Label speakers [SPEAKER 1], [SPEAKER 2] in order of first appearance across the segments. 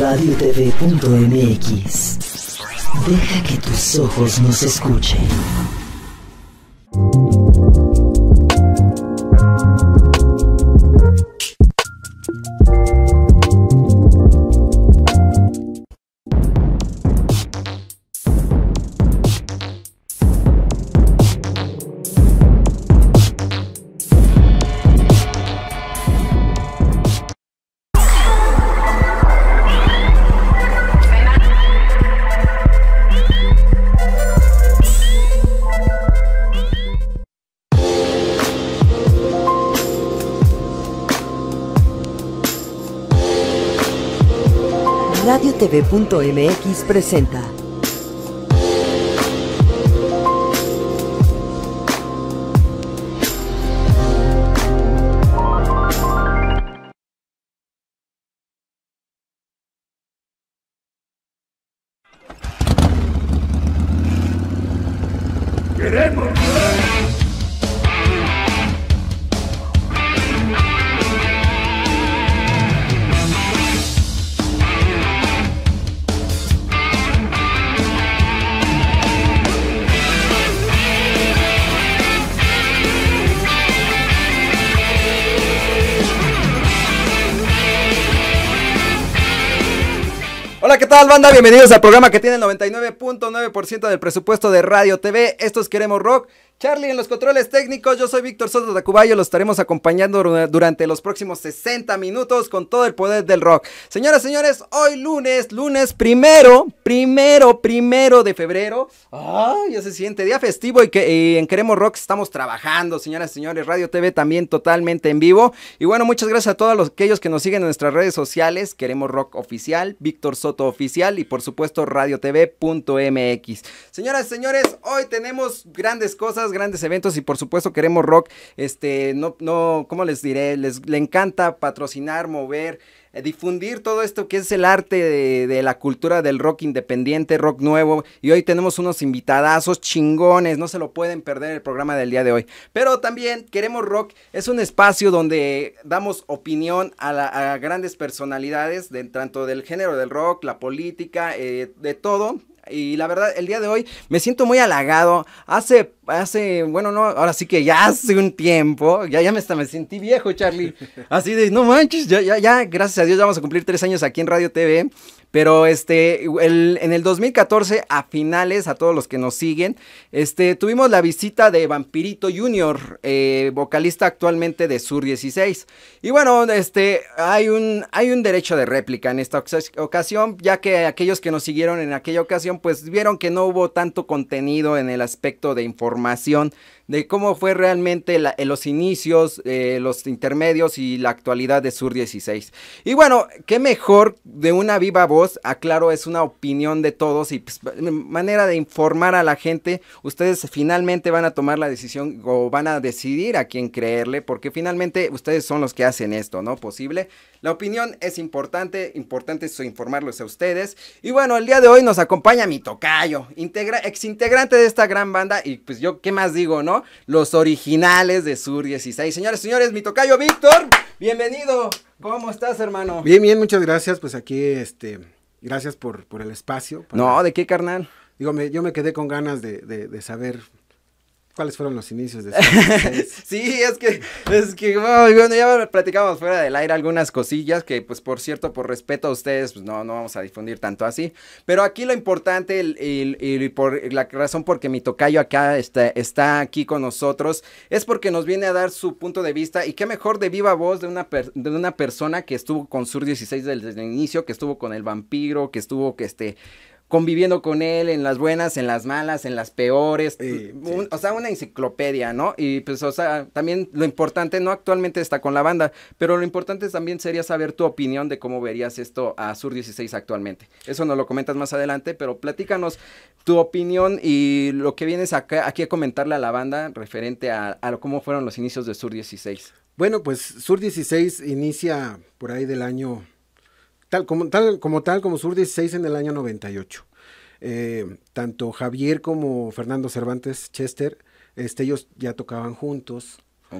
[SPEAKER 1] radiotv.mx. Deja que tus ojos nos escuchen.
[SPEAKER 2] MX presenta
[SPEAKER 3] Bienvenidos al programa que tiene el 99.9% del presupuesto de Radio TV. Esto es Queremos Rock. Charlie en los controles técnicos, yo soy Víctor Soto de Cubayo. Lo estaremos acompañando durante los próximos 60 minutos con todo el poder del rock. Señoras, señores, hoy lunes, lunes primero, primero, primero de febrero. Ay, ya se siente día festivo y que en Queremos Rock estamos trabajando, señoras, señores, Radio TV también totalmente en vivo. Y bueno, muchas gracias a todos aquellos que nos siguen en nuestras redes sociales, Queremos Rock Oficial, Víctor Soto Oficial y por supuesto Radio TV.mx. Señoras, señores, hoy tenemos grandes cosas grandes eventos y por supuesto queremos rock, este, no, no, como les diré? Les le encanta patrocinar, mover, eh, difundir todo esto que es el arte de, la cultura del rock independiente, rock nuevo. Y hoy tenemos unos invitadazos chingones, no se lo pueden perder el programa del día de hoy. Pero también Queremos Rock es un espacio donde damos opinión a, grandes personalidades, de, tanto del género del rock, la política, eh, de todo y la verdad, el día de hoy me siento muy halagado. Hace, hace, bueno, no, ahora sí que ya hace un tiempo, ya, ya me, está, me sentí viejo, Charlie. Así de, no manches, ya, ya, ya, gracias a Dios ya vamos a cumplir tres años aquí en Radio TV. Pero este, en el 2014, a finales, a todos los que nos siguen, este, tuvimos la visita de Vampirito Junior, eh, vocalista actualmente de Sur 16. Y bueno, este, hay un, hay un derecho de réplica en esta ocasión, ya que aquellos que nos siguieron en aquella ocasión, pues vieron que no hubo tanto contenido en el aspecto de información de cómo fue realmente eh, los inicios, eh, los intermedios y la actualidad de Sur 16. Y bueno, qué mejor de una viva voz, aclaro, es una opinión de todos y pues, manera de informar a la gente. Ustedes finalmente van a tomar la decisión o van a decidir a quién creerle, porque finalmente ustedes son los que hacen esto, ¿no? Posible. La opinión es importante, importante es informarlos a ustedes. Y bueno, el día de hoy nos acompaña mi tocayo, ex integrante de esta gran banda y pues yo, ¿qué más digo, no? Los originales de Sur 16. Señores, señores, mi tocayo Víctor, bienvenido. ¿Cómo estás, hermano? Bien, bien,
[SPEAKER 1] muchas gracias. Pues aquí, este, gracias por, por el espacio. No, ¿de qué, carnal? Digo, yo me quedé con ganas de saber ¿Cuáles fueron los inicios
[SPEAKER 3] de Sí, es que, es que, bueno, ya platicamos fuera del aire algunas cosillas que, pues, por cierto, por respeto a ustedes, pues, no, no vamos a difundir tanto así. Pero aquí lo importante y la razón por que mi tocayo acá está, está aquí con nosotros es porque nos viene a dar su punto de vista y qué mejor de viva voz de una, de una persona que estuvo con Sur 16 desde el inicio, que estuvo con el vampiro, que estuvo, que este, conviviendo con él en las buenas, en las malas, en las peores, o sea, una enciclopedia, ¿no? Y pues, o sea, también lo importante, no actualmente está con la banda, pero lo importante también sería saber tu opinión de cómo verías esto a Sur 16 actualmente. Eso nos lo comentas más adelante, pero platícanos tu opinión y lo que vienes acá, aquí a comentarle a la banda referente a, a cómo fueron los inicios de Sur 16.
[SPEAKER 1] Bueno, pues Sur 16 inicia por ahí del año tal como tal como tal como Sur 16 en el año 98. Eh, tanto Javier como Fernando Cervantes Chester, este, ellos ya tocaban juntos.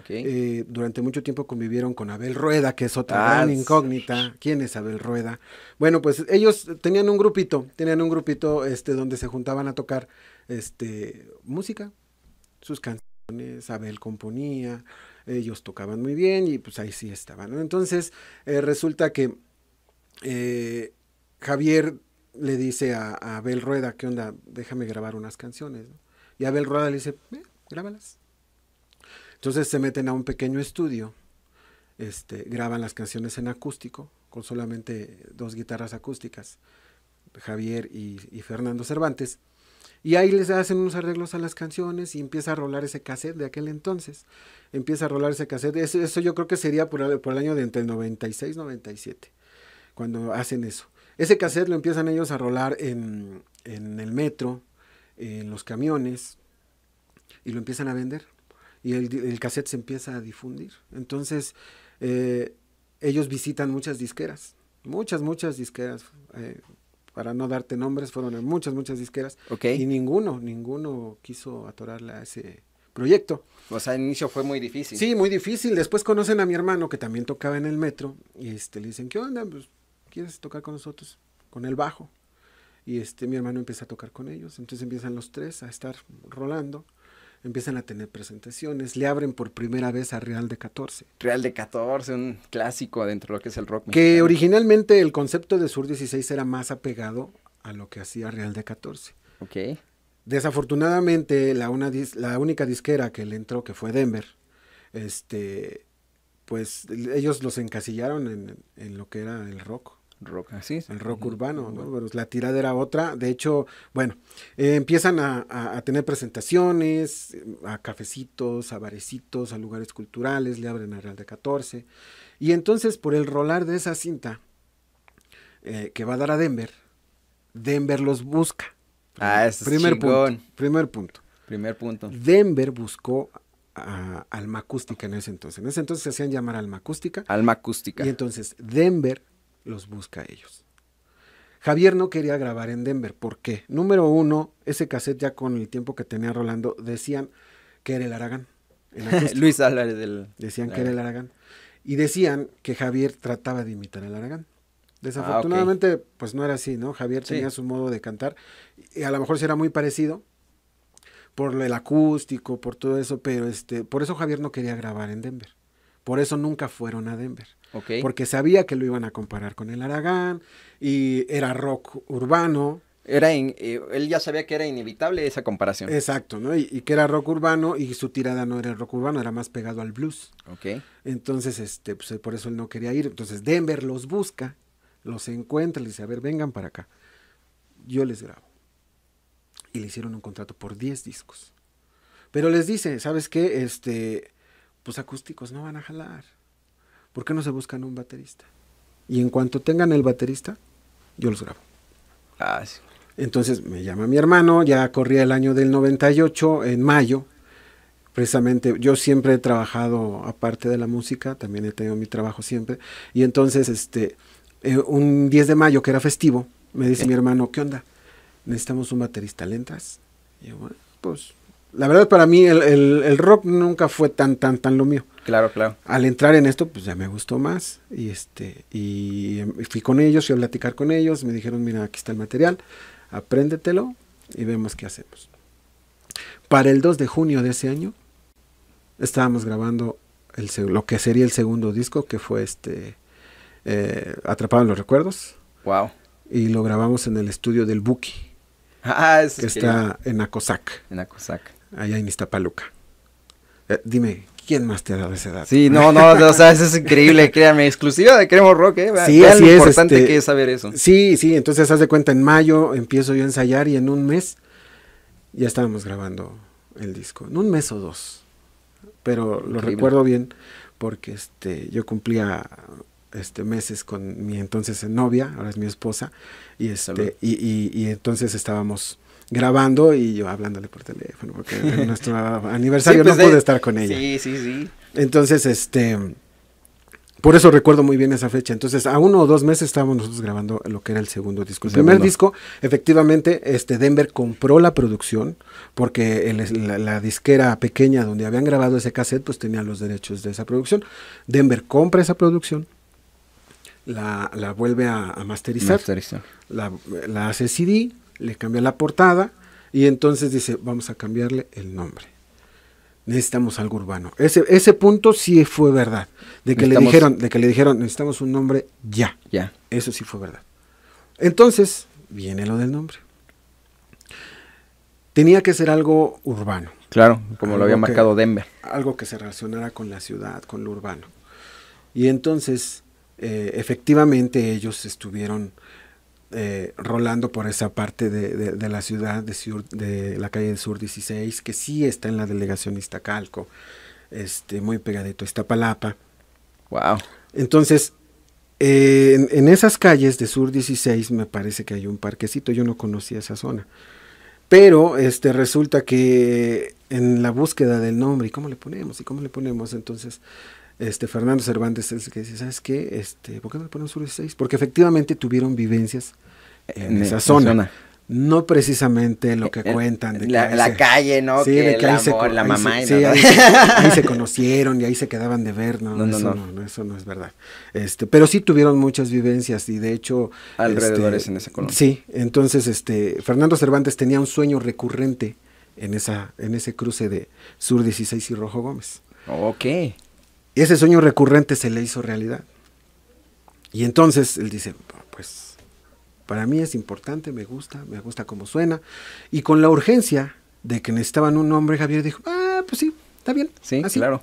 [SPEAKER 1] Eh, durante mucho tiempo convivieron con Abel Rueda, que es otra ah, gran incógnita. ¿Quién es Abel Rueda? Bueno, pues ellos tenían un grupito, tenían un grupito este, donde se juntaban a tocar este, música, sus canciones, Abel componía, ellos tocaban muy bien y pues ahí sí estaban. Entonces eh, resulta que eh, Javier le dice a, Abel Rueda, ¿qué onda? Déjame grabar unas canciones. Y Abel Rueda le dice, eh, grábalas. Entonces se meten a un pequeño estudio, este, graban las canciones en acústico, con solamente dos guitarras acústicas, Javier y, Fernando Cervantes. Y ahí les hacen unos arreglos a las canciones y empieza a rolar ese cassette de aquel entonces. Empieza a rolar ese cassette. Eso, yo creo que sería por, por el año de entre 96 y 97 cuando hacen eso. Ese cassette lo empiezan ellos a rolar en, el metro, en los camiones, y lo empiezan a vender. Y el, cassette se empieza a difundir. Entonces, eh, ellos visitan muchas disqueras, muchas, muchas disqueras. Eh, para no darte nombres, fueron muchas, muchas disqueras. Okay. Y ninguno, ninguno quiso atorarle a ese proyecto.
[SPEAKER 3] O sea, al inicio fue muy difícil. Sí, muy
[SPEAKER 1] difícil. Después conocen a mi hermano, que también tocaba en el metro, y este, le dicen, ¿qué onda? Pues, ¿quieres tocar con nosotros? Con el bajo. Y este, mi hermano empieza a tocar con ellos. Entonces empiezan los tres a estar rolando. Empiezan a tener presentaciones. Le abren por primera vez a Real de 14.
[SPEAKER 3] Real de 14, un clásico dentro de lo que es el rock. Que
[SPEAKER 1] originalmente el concepto de Sur 16 era más apegado a lo que hacía Real de 14. Ok. Desafortunadamente, la, una la única disquera que le entró, que fue Denver, este, pues ellos los encasillaron en lo que era el rock rock así. El rock urbano, ¿no? la tirada era otra. De hecho, bueno, eh, empiezan a, tener presentaciones, a cafecitos, a barecitos, a lugares culturales, le abren a Real de 14. Y entonces, por el rolar de esa cinta eh, que va a dar a Denver, Denver los busca.
[SPEAKER 3] Ah, es Primer punto.
[SPEAKER 1] Primer punto. Denver buscó a Alma Acústica en ese entonces. En ese entonces se hacían llamar Alma Acústica.
[SPEAKER 3] Alma Acústica. Y
[SPEAKER 1] entonces Denver los busca ellos. Javier no quería grabar en Denver. ¿Por qué? Número uno, ese cassette ya con el tiempo que tenía Rolando, decían que era el Aragán.
[SPEAKER 3] Luis Álvarez del... Decían que era el
[SPEAKER 1] Aragán. Y decían que Javier trataba de imitar el Aragán. Desafortunadamente, ah, pues no era así, ¿no? Javier tenía su modo de cantar. Y a lo mejor era muy parecido por el acústico, por todo eso, pero este, por eso Javier no quería grabar en Denver. Por eso nunca fueron a Denver. Porque sabía que lo iban a comparar con el Aragán y era rock urbano.
[SPEAKER 3] Era eh, él ya sabía que era inevitable esa comparación. Exacto,
[SPEAKER 1] ¿no? Y, que era rock urbano y su tirada no era rock urbano, era más pegado al blues. Ok. Entonces, este, pues, por eso él no quería ir. Entonces Denver los busca, los encuentra, le dice, a ver, vengan para acá. Yo les grabo. Y le hicieron un contrato por 10 discos. Pero les dice, ¿sabes qué? Este, pues acústicos no van a jalar. ¿Por qué no se buscan un baterista? Y en cuanto tengan el baterista, yo los grabo. Ah, sí. Entonces me llama mi hermano, ya corría el año del 98, en mayo, precisamente yo siempre he trabajado aparte de la música, también he tenido mi trabajo siempre, y entonces este, eh, un 10 de mayo que era festivo, me dice mi hermano, ¿qué onda? Necesitamos un baterista, ¿lentas? Y yo, bueno, pues la verdad para mí el, rock nunca fue tan, tan, tan lo mío. Claro, claro. Al entrar en esto, pues ya me gustó más. Y este, y fui con ellos, fui a platicar con ellos, me dijeron, mira, aquí está el material, apréndetelo y vemos qué hacemos. Para el 2 de junio de ese año, estábamos grabando el, lo que sería el segundo disco, que fue este eh, Atrapado los Recuerdos. Wow. Y lo grabamos en el estudio del Buki. Ah, es que está en Acosac. En Acosac allá en Iztapaluca. Eh, dime, ¿quién más te ha dado esa edad? Sí, no, no, o sea, eso es increíble,
[SPEAKER 3] créame, exclusiva de Cremo Rock, ¿eh? Sí, así es, importante este, que saber eso.
[SPEAKER 1] Sí, sí, entonces haz de cuenta, en mayo empiezo yo a ensayar y en un mes ya estábamos grabando el disco, en un mes o dos, pero lo recuerdo bien porque este, yo cumplía este, meses con mi entonces novia, ahora es mi esposa, y, este, y, y entonces estábamos grabando y yo hablándole por teléfono, porque en nuestro aniversario pues no pude estar con ella. Sí, sí, sí. Entonces, este, por eso recuerdo muy bien esa fecha. Entonces, a uno o dos meses estábamos nosotros grabando lo que era el segundo disco. El primer disco, efectivamente, este Denver compró la producción porque la, disquera pequeña donde habían grabado ese cassette, pues tenía los derechos de esa producción. Denver compra esa producción, la, vuelve a, masterizar, la hace CD, le cambia la portada y entonces dice, vamos a cambiarle el nombre. Necesitamos algo urbano. Ese, ese punto sí fue verdad. De que le dijeron, de que le dijeron, necesitamos un nombre
[SPEAKER 3] ya. Ya.
[SPEAKER 1] Eso sí fue verdad. Entonces, viene lo del nombre. Tenía que ser algo urbano.
[SPEAKER 3] Claro, como lo había marcado Denver.
[SPEAKER 1] Algo que se relacionara con la ciudad, con lo urbano. Y entonces, eh, efectivamente, ellos estuvieron eh, rolando por esa parte de, la ciudad, de, de, la calle del Sur 16, que sí está en la delegación Iztacalco, este, muy pegadito a Iztapalapa. Wow. Entonces, eh, en, esas calles de Sur 16 me parece que hay un parquecito, yo no conocía esa zona. Pero este, resulta que en la búsqueda del nombre, ¿y cómo le ponemos? ¿Y cómo le ponemos? Entonces este, Fernando Cervantes es el que dice, ¿sabes qué? Este, ¿Por qué no le ponen sur 16? Porque efectivamente tuvieron vivencias en, esa zona. No precisamente lo que eh, eh, cuentan. De la, calle, ¿no? Sí, de el ahí la mamá. sí, se, conocieron y ahí se quedaban de ver, ¿no? no, no, eso, no. eso no es verdad. Este, pero sí tuvieron muchas vivencias y de hecho... Alrededores este, en ese colonia. Sí, entonces este, Fernando Cervantes tenía un sueño recurrente en, esa, en ese cruce de Sur 16 y Rojo Gómez. Ok. Ese sueño recurrente se le hizo realidad. Y entonces él dice, pues para mí es importante, me gusta, me gusta como suena. Y con la urgencia de que necesitaban un nombre, Javier dijo, ah, pues sí, está bien. Sí, así. claro.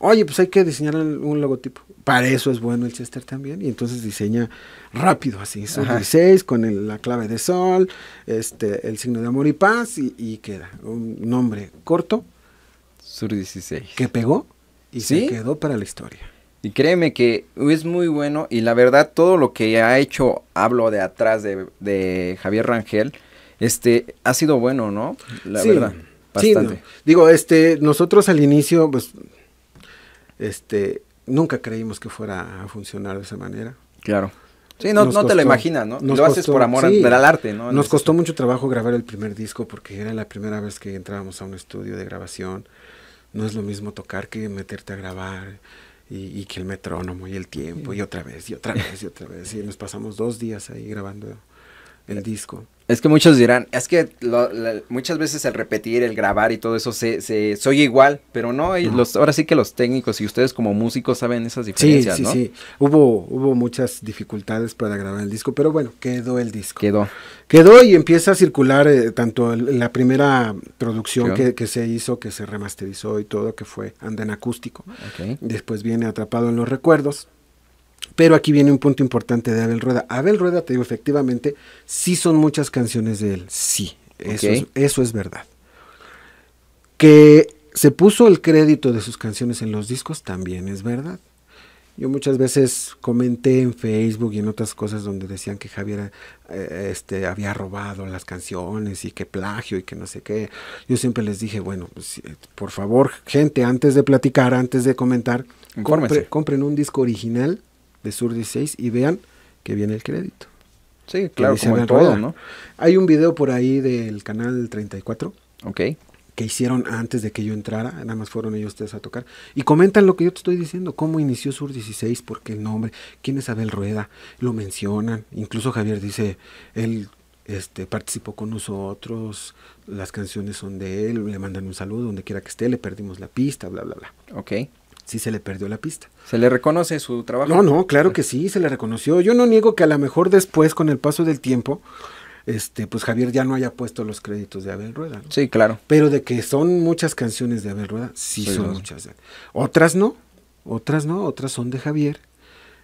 [SPEAKER 1] Oye, pues hay que diseñar un logotipo. Para eso es bueno el Chester también. Y entonces diseña rápido, así, sur 16 con la clave de sol, este, el signo de amor y paz, y, y queda un nombre corto. Sur 16. Que pegó y se quedó para la historia.
[SPEAKER 3] Y créeme que es muy bueno y la verdad todo lo que ha hecho, hablo de atrás de, Javier Rangel, este, ha sido bueno, ¿no? La verdad. Bastante.
[SPEAKER 1] Digo, este, nosotros al inicio, pues, este, nunca creímos que fuera a funcionar de esa manera. Claro.
[SPEAKER 3] Sí, no, te lo imaginas, ¿no? Lo haces por amor al arte, ¿no? Nos
[SPEAKER 1] costó mucho trabajo grabar el primer disco porque era la primera vez que entrábamos a un estudio de grabación. No es lo mismo tocar que meterte a grabar y, que el metrónomo y el tiempo y otra vez y otra
[SPEAKER 3] vez y otra vez. Y nos pasamos dos días ahí grabando el disco. Es que muchos dirán, es que muchas veces el repetir, el grabar y todo eso, se, se soy igual, pero no, los, ahora sí que los técnicos y ustedes como músicos saben esas diferencias, sí, sí, Sí,
[SPEAKER 1] hubo, hubo muchas dificultades para grabar el disco, pero bueno, quedó el disco. Quedó. Quedó y empieza a circular eh, tanto la primera producción que, se hizo, que se remasterizó y todo, que fue en Acústico. Okay. Después viene Atrapado en los Recuerdos pero aquí viene un punto importante de Abel Rueda. Abel Rueda, te digo, efectivamente, sí son muchas canciones de él. Sí, eso, es, verdad. Que se puso el crédito de sus canciones en los discos, también es verdad. Yo muchas veces comenté en Facebook y en otras cosas donde decían que Javier eh, este, había robado las canciones y que plagio y que no sé qué. Yo siempre les dije, bueno, pues, eh, por favor, gente, antes de platicar, antes de comentar, compren un disco original de Sur 16 y vean que viene el crédito.
[SPEAKER 3] Sí, claro, como todo, ¿no?
[SPEAKER 1] Hay un video por ahí del canal 34. Ok. Que hicieron antes de que yo entrara, nada más fueron ellos ustedes a tocar. Y comentan lo que yo te estoy diciendo, cómo inició Sur 16, por qué el nombre, quién es Abel Rueda, lo mencionan. Incluso Javier dice, él este, participó con nosotros, las canciones son de él, le mandan un saludo donde quiera que esté, le perdimos la pista, bla, bla, bla. Ok sí se le perdió la pista.
[SPEAKER 3] ¿Se le reconoce su trabajo? No, no,
[SPEAKER 1] claro que sí, se le reconoció. Yo no niego que a lo mejor después, con el paso del tiempo, este, pues Javier ya no haya puesto los créditos de Abel Rueda. Sí, claro. Pero de que son muchas canciones de Abel Rueda, sí, son muchas. Otras no, otras no, otras son de Javier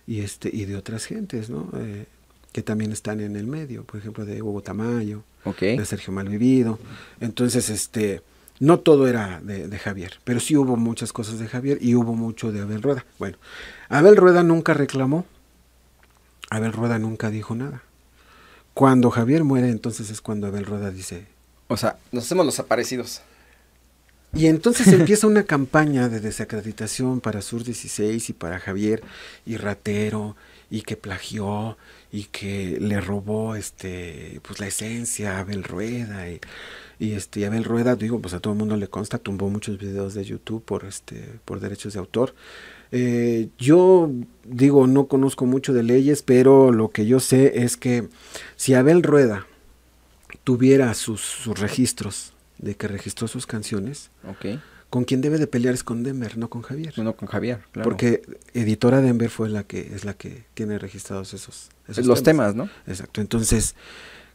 [SPEAKER 1] y este, y de otras gentes, ¿no? Eh, que también están en el medio, por ejemplo, de Hugo Tamayo, de Sergio Malvivido. Entonces, este, no todo era de, Javier, pero sí hubo muchas cosas de Javier y hubo mucho de Abel Rueda. Bueno, Abel Rueda nunca reclamó, Abel Rueda nunca dijo nada. Cuando Javier muere, entonces es cuando Abel Rueda
[SPEAKER 3] dice... O sea, nos hacemos los aparecidos.
[SPEAKER 1] Y entonces empieza una campaña de desacreditación para Sur 16 y para Javier y Ratero y que plagió y que le robó este pues la esencia a Abel Rueda y y este, Abel Rueda, digo, pues a todo el mundo le consta, tumbó muchos videos de YouTube por, este, por derechos de autor. Eh, yo digo, no conozco mucho de leyes, pero lo que yo sé es que si Abel Rueda tuviera sus, registros de que registró sus canciones, con quién debe de pelear es con Denver, no con Javier. No con Javier, claro. Porque editora Denver fue la que es la que tiene registrados esos, esos los temas. ¿no? Exacto. Entonces,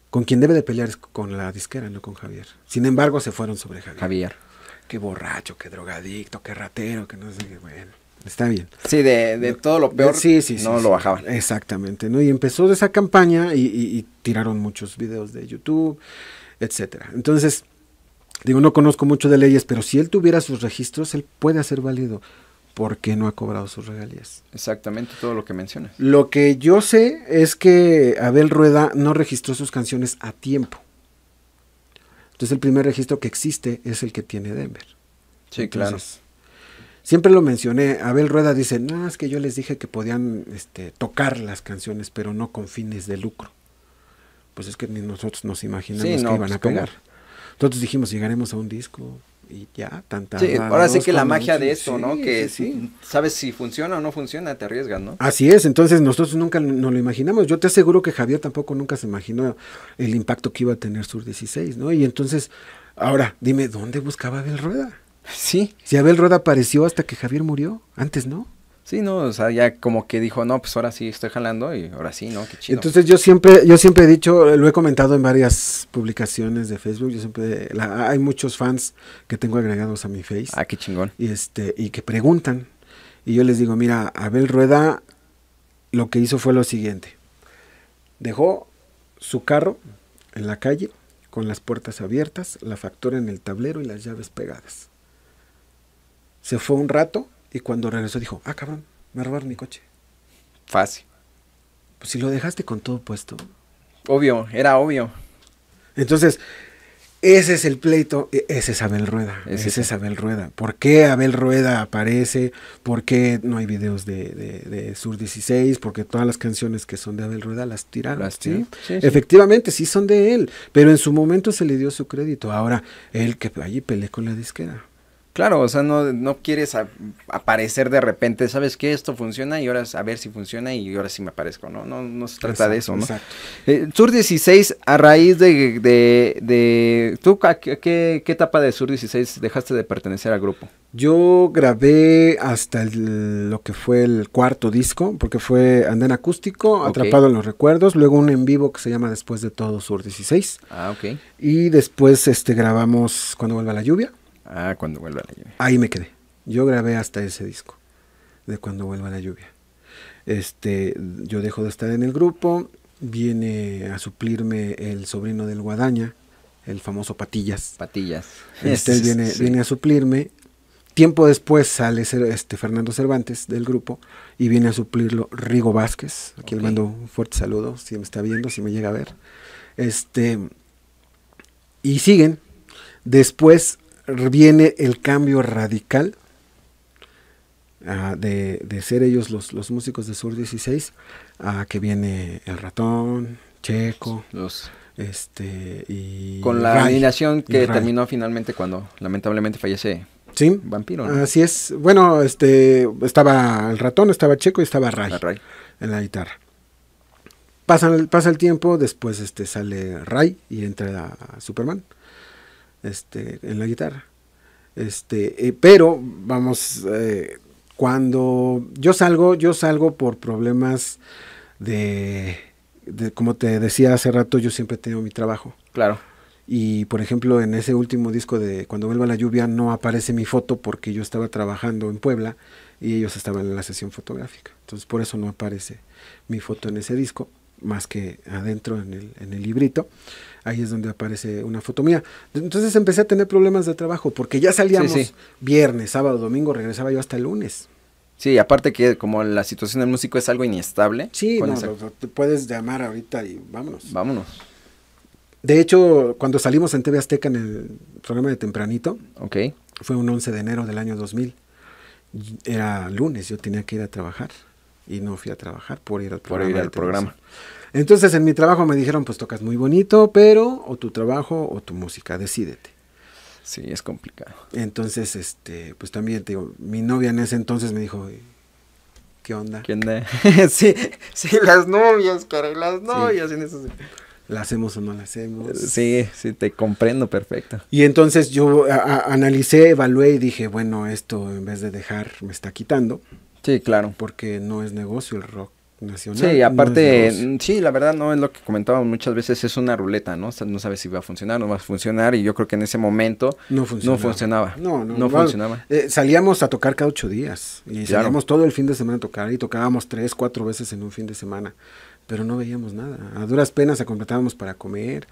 [SPEAKER 1] con quien debe de pelear es con la
[SPEAKER 3] disquera, no con Javier.
[SPEAKER 1] Sin embargo, se fueron sobre Javier. Javier. Qué borracho, qué drogadicto, qué ratero, que no sé qué. Bueno, está bien.
[SPEAKER 3] Sí, de, de todo lo peor. Sí, sí, sí No lo bajaban.
[SPEAKER 1] Exactamente, ¿no? Y empezó esa campaña y, tiraron muchos videos de YouTube, etcétera. Entonces, digo, no conozco mucho de leyes, pero si él tuviera sus registros, él puede hacer válido qué no ha cobrado
[SPEAKER 3] sus regalías. Exactamente todo lo que menciona.
[SPEAKER 1] Lo que yo sé es que Abel Rueda no registró sus canciones a tiempo. Entonces el primer registro que existe es el que tiene Denver. Sí, claro. Siempre lo mencioné, Abel Rueda dice, no, es que yo les dije que podían este, tocar las canciones, pero no con fines de lucro. Pues es que ni nosotros nos imaginamos que iban a pues, pegar. Entonces dijimos, llegaremos a un disco, y ya, tanta. Sí, ahora sí que la magia de
[SPEAKER 3] esto, ¿no? Que sí, sabes si funciona o no funciona, te arriesgas, ¿no? Así es,
[SPEAKER 1] entonces nosotros nunca nos lo imaginamos. Yo te aseguro que Javier tampoco nunca se imaginó el impacto que iba a tener Sur 16, ¿no? Y entonces, ahora, dime, ¿dónde buscaba Abel Rueda? Sí. Si Abel Rueda apareció hasta que Javier murió, antes no.
[SPEAKER 3] Sí, no, o sea, ya como que dijo, no, pues ahora sí estoy jalando y ahora sí, ¿no? Qué chido. Entonces yo siempre,
[SPEAKER 1] yo siempre he dicho, lo he comentado en varias publicaciones de Facebook, yo siempre, hay muchos fans que tengo agregados a mi Face. Ah, qué chingón. Y este, y que preguntan, y yo les digo, mira, Abel Rueda lo que hizo fue lo siguiente, dejó su carro en la calle, con las puertas abiertas, la factura en el tablero y las llaves pegadas. Se fue un rato, y cuando regresó dijo, ah, cabrón, me robaron mi coche. Fácil. Pues si lo dejaste con todo puesto.
[SPEAKER 3] Obvio, era obvio.
[SPEAKER 1] Entonces, ese es el pleito, e-, ese es Abel Rueda, ese, es Abel Rueda. ¿Por qué Abel Rueda aparece? ¿Por qué no hay videos de, de, Sur 16? Porque todas las canciones que son de Abel Rueda las tiraron. Efectivamente, sí son de él, pero en su momento se le dio su crédito. Ahora, él que allí peleó con la disquera.
[SPEAKER 3] Claro, o sea, no, no quieres aparecer de repente, ¿sabes que Esto funciona y ahora a ver si funciona y ahora sí me aparezco, ¿no? No, no se trata de eso, ¿no? Exacto. Eh, Sur 16, a raíz de... de, de ¿Tú qué, qué, etapa de Sur 16 dejaste de pertenecer al grupo? Yo
[SPEAKER 1] grabé hasta lo que fue el cuarto disco, porque fue Andén Acústico, Atrapado en los Recuerdos, luego un en vivo que se llama Después de Todo Sur 16. Ah, ok. Y después este, grabamos Cuando Vuelva la Lluvia. Ah, cuando vuelva la lluvia. Ahí me quedé. Yo grabé hasta ese disco, de cuando vuelva la lluvia. Este, yo dejo de estar en el grupo, viene a suplirme el sobrino del Guadaña, el famoso Patillas. Patillas. Este viene, viene a suplirme. Tiempo después sale este Fernando Cervantes del grupo y viene a suplirlo Rigo Vázquez. Aquí le mando un fuerte saludo, si me está viendo, si me llega a ver. Este y siguen. Después viene el cambio radical ah, de, ser ellos los, músicos de Sur 16, a que viene el ratón, Checo, este y con la alineación que terminó
[SPEAKER 3] finalmente cuando lamentablemente fallece sí vampiro así
[SPEAKER 1] es bueno este estaba el ratón estaba Checo y estaba ah,
[SPEAKER 3] Ray, en la
[SPEAKER 1] guitarra pasa el, pasa el tiempo después este sale Ray y entra Superman este, en la guitarra. Este, eh, pero vamos, eh, cuando yo salgo, yo salgo por problemas de, de, como te decía hace rato, yo siempre tengo mi trabajo. Claro. Y por ejemplo, en ese último disco de Cuando vuelva la lluvia no aparece mi foto porque yo estaba trabajando en Puebla y ellos estaban en la sesión fotográfica. Entonces por eso no aparece mi foto en ese disco, más que adentro en el, en el librito ahí es donde aparece una foto mía. Entonces empecé a tener problemas de trabajo, porque ya salíamos viernes, sábado, domingo, regresaba yo hasta el lunes.
[SPEAKER 3] Sí, aparte que como la situación del músico es algo inestable. Sí,
[SPEAKER 1] te puedes llamar ahorita y vámonos. Vámonos.
[SPEAKER 3] De hecho,
[SPEAKER 1] cuando salimos en TV Azteca en el programa de Tempranito, fue un 11 de enero del año 2000. Era lunes, yo tenía que ir a trabajar y no fui a trabajar por ir Por ir al programa. Entonces en mi trabajo me dijeron, pues tocas muy bonito, pero o tu trabajo o tu música, decídete. Sí, es complicado. Entonces, este, pues también te digo, mi novia en ese entonces me dijo, ¿qué onda? ¿Qué onda? sí,
[SPEAKER 3] sí, las
[SPEAKER 4] novias, caray, las novias en
[SPEAKER 3] ¿La hacemos o no la hacemos? Sí, sí, te comprendo perfecto.
[SPEAKER 1] Y entonces yo analicé, evalué y dije, bueno, esto en vez de dejar me está quitando. Sí, claro. Porque no es negocio el rock nacional. Sí, aparte, mm,
[SPEAKER 3] sí, la verdad, no es lo que comentábamos muchas veces, es una ruleta, ¿no? no sabes si va a funcionar, o no va a funcionar, y yo creo que en ese momento no funcionaba. No, no, funcionaba. Eh, salíamos a
[SPEAKER 1] tocar cada ocho días, y salíamos todo el fin de semana a tocar, y tocábamos tres, cuatro veces en un fin de semana, pero no veíamos nada. A duras penas se completábamos para comer,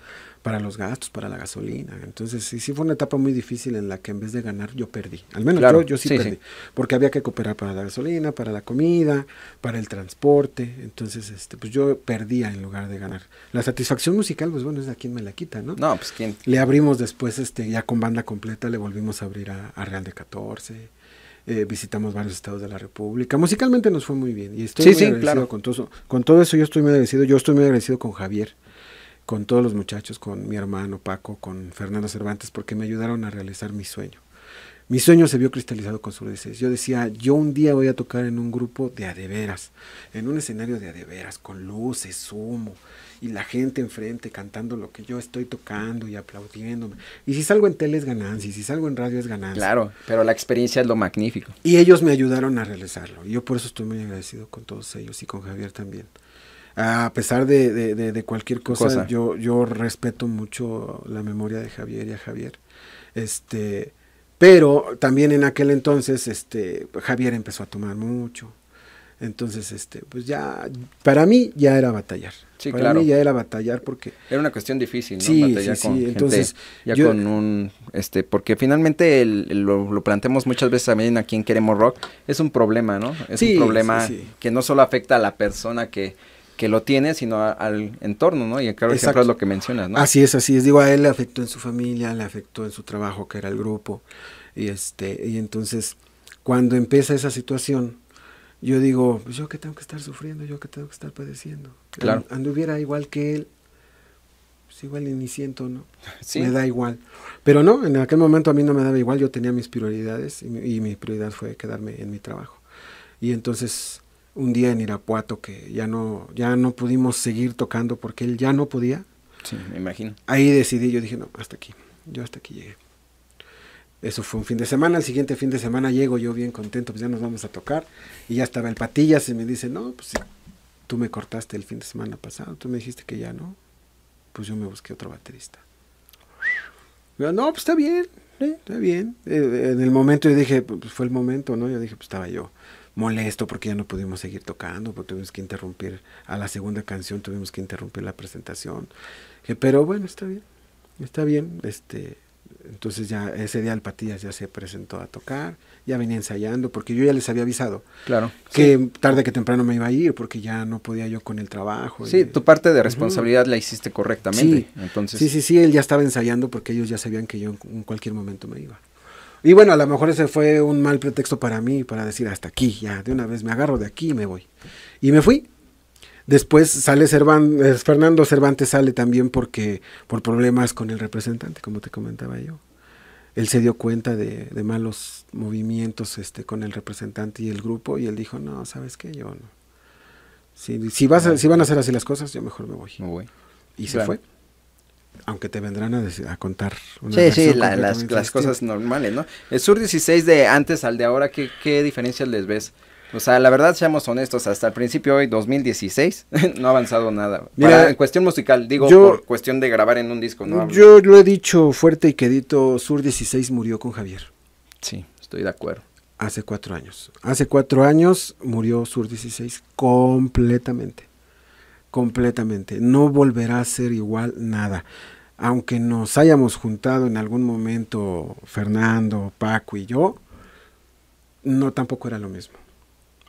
[SPEAKER 1] para los gastos, para la gasolina. Entonces, sí, sí fue una etapa muy difícil en la que en vez de ganar, yo perdí. Al menos yo, sí, perdí. Porque había que cooperar para la gasolina, para la comida, para el transporte. Entonces, este, pues yo perdía en lugar de ganar. La satisfacción musical, pues bueno, es a quien me la quita, ¿no? No,
[SPEAKER 3] pues quién. Le
[SPEAKER 1] abrimos después, este, ya con banda completa, le volvimos a abrir a, Real de 14. Eh, visitamos varios estados de la República. Musicalmente nos fue muy bien y estoy muy agradecido con, todo, eso. con todo eso. Yo estoy muy agradecido. Yo estoy muy agradecido con Javier, con todos los muchachos, con mi hermano Paco, con Fernando Cervantes, porque me ayudaron a realizar mi sueño. Mi sueño se vio cristalizado con su deseo Yo decía, yo un día voy a tocar en un grupo de adeveras, en un escenario de adeveras, con luces, humo, y la gente enfrente cantando lo que yo estoy tocando y aplaudiéndome. Y si salgo en tele es ganancia, y si salgo en radio es ganancia. Claro,
[SPEAKER 3] pero la experiencia es lo magnífico.
[SPEAKER 1] Y ellos me ayudaron a realizarlo. Y yo por eso estoy muy agradecido con todos ellos y con Javier también a pesar de, cualquier cosa, Yo, yo respeto mucho la memoria de Javier y a Javier. Este, pero también en aquel entonces, este, Javier empezó a tomar mucho. Entonces, este, pues ya, para mí ya era batallar. Sí, para mí ya era batallar porque.
[SPEAKER 3] Era una cuestión difícil, ¿no? Sí, sí, sí. Entonces, ya con un, este, porque finalmente lo, planteamos muchas veces también a en Queremos Rock, es un problema, ¿no? Es un problema que no solo afecta a la persona que, que lo tiene, sino al entorno, ¿no? Y claro, es lo que mencionas, ¿no? Así es, así es. Digo, a él le afectó
[SPEAKER 1] en su familia, le afectó en su trabajo, que era el grupo. Y, este, y entonces, cuando empieza esa situación, yo digo, pues yo que tengo que estar sufriendo, yo que tengo que estar padeciendo. Claro. anduviera igual que él, pues igual y ni siento, ¿no? Sí. Me da igual. Pero no, en aquel momento a mí no me daba igual, yo tenía mis prioridades y mi prioridad fue quedarme en mi trabajo. Y entonces un día en Irapuato que ya no, ya no pudimos seguir tocando porque él ya no podía.
[SPEAKER 3] Sí, me imagino.
[SPEAKER 1] Ahí decidí, yo dije, no, hasta aquí,
[SPEAKER 3] yo hasta aquí llegué.
[SPEAKER 1] Eso fue un fin de semana, el siguiente fin de semana llego yo bien contento, pues ya nos vamos a tocar. Y ya estaba el Patillas y me dice, no, pues tú me cortaste el fin de semana pasado, tú me dijiste que ya no. Pues yo me busqué otro baterista. no, pues está bien, eh, está bien. Eh, en el momento yo dije, pues fue el momento, ¿no? Yo dije, pues estaba yo molesto porque ya no pudimos seguir tocando, porque tuvimos que interrumpir a la segunda canción, tuvimos que interrumpir la presentación. Eh, pero bueno, está bien, está bien. Este, entonces ya ese día el ya se presentó a tocar, ya venía ensayando, porque yo ya les había avisado. Claro. Que tarde que temprano me iba a ir, porque ya no podía yo con el
[SPEAKER 3] trabajo. Sí, tu parte de responsabilidad la hiciste correctamente. Entonces... sí, sí,
[SPEAKER 1] sí, él ya estaba ensayando porque ellos ya sabían que yo en cualquier momento me iba. Y bueno, a lo mejor ese fue un mal pretexto para mí, para decir hasta aquí, ya, de una vez me agarro de aquí y me voy. Y me fui. Después sale Cervantes, eh, Fernando Cervantes sale también porque por problemas con el representante, como te comentaba yo. Él se dio cuenta de, malos movimientos este, con el representante y el grupo y él dijo, no, ¿sabes qué? Yo no. Si, si, vas si van a hacer así las cosas, yo mejor me voy. Y se fue aunque te vendrán a, contar. sí, sí, las,
[SPEAKER 3] cosas normales, ¿no? El Sur 16 de antes al de ahora, ¿qué, diferencias les ves? O sea, la verdad, seamos honestos, hasta el principio hoy, 2016, no ha avanzado nada. Mira, en cuestión musical, digo, por cuestión de grabar en un disco, ¿no? Yo
[SPEAKER 1] lo he dicho fuerte y quedito, Sur 16 murió con Javier. Sí,
[SPEAKER 3] estoy de acuerdo. Hace
[SPEAKER 1] cuatro años. Hace cuatro años murió Sur 16 completamente. Completamente. No volverá a ser igual nada aunque nos hayamos juntado en algún momento Fernando, Paco y yo, no tampoco era lo mismo.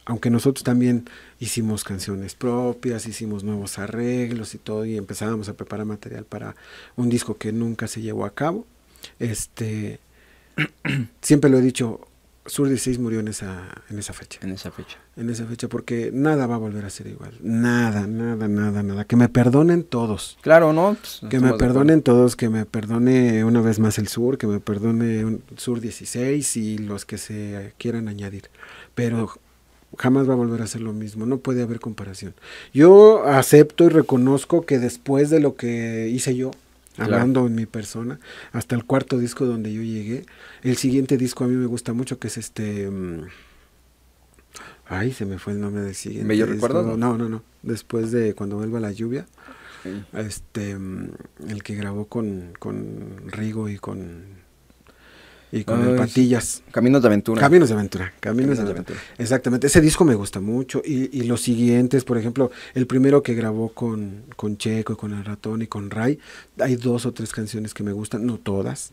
[SPEAKER 1] Aunque nosotros también hicimos canciones propias, hicimos nuevos arreglos y todo, y empezábamos a preparar material para un disco que nunca se llevó a cabo. Este siempre lo he dicho, Sur 16 murió en esa, en esa fecha. En esa fecha. En esa fecha, porque nada va a volver a ser igual. Nada, nada, nada, nada. Que me perdonen todos. Claro, ¿no? Pues, que me perdonen todos, que me perdone una vez más el Sur, que me perdone un Sur 16 y los que se quieran añadir. Pero jamás va a volver a ser lo mismo, no puede haber comparación. Yo acepto y reconozco que después de lo que hice yo, hablando en mi persona, hasta el cuarto disco donde yo llegué. El siguiente disco a mí me gusta mucho, que es este... Mm, ay, se me fue el nombre del siguiente. ¿Me yo recuerdo? No, no, no. Después de Cuando vuelva la lluvia, este, mm, el que grabó con Rigo y con y con el Patillas.
[SPEAKER 3] Caminos de Aventura. Caminos de Aventura.
[SPEAKER 1] Exactamente. Ese disco me gusta mucho. Y, y, los siguientes, por ejemplo, el primero que grabó con, con Checo y con El Ratón y con Ray, hay dos o tres canciones que me gustan, no todas.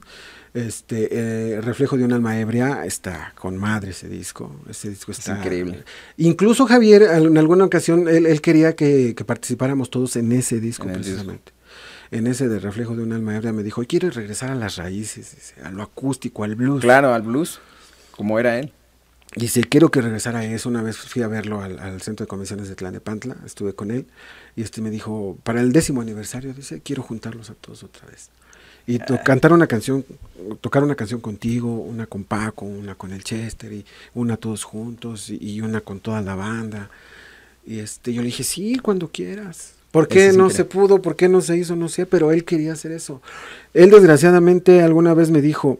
[SPEAKER 1] Este, eh, Reflejo de un alma ebria, está con madre ese disco. Ese disco está. increíble. Incluso Javier, en alguna ocasión, él, quería que, participáramos todos en ese disco, precisamente en ese de reflejo de un alma ebria me dijo, ¿quieres regresar a las raíces? a lo acústico, al blues. Claro, al blues, como era él. Y Dice, quiero que regresara a eso. Una vez fui a verlo al, Centro de Convenciones de Tlalnepantla, estuve con él, y este me dijo, para el décimo aniversario, dice, quiero juntarlos a todos otra vez. Y una canción, tocar una canción contigo, una con Paco, una con el Chester, y una todos juntos, y una con toda la banda. Y este, yo le dije, sí, cuando quieras. ¿Por qué no se pudo? ¿Por qué no se hizo? No sé, pero él quería hacer eso. Él desgraciadamente alguna vez me dijo,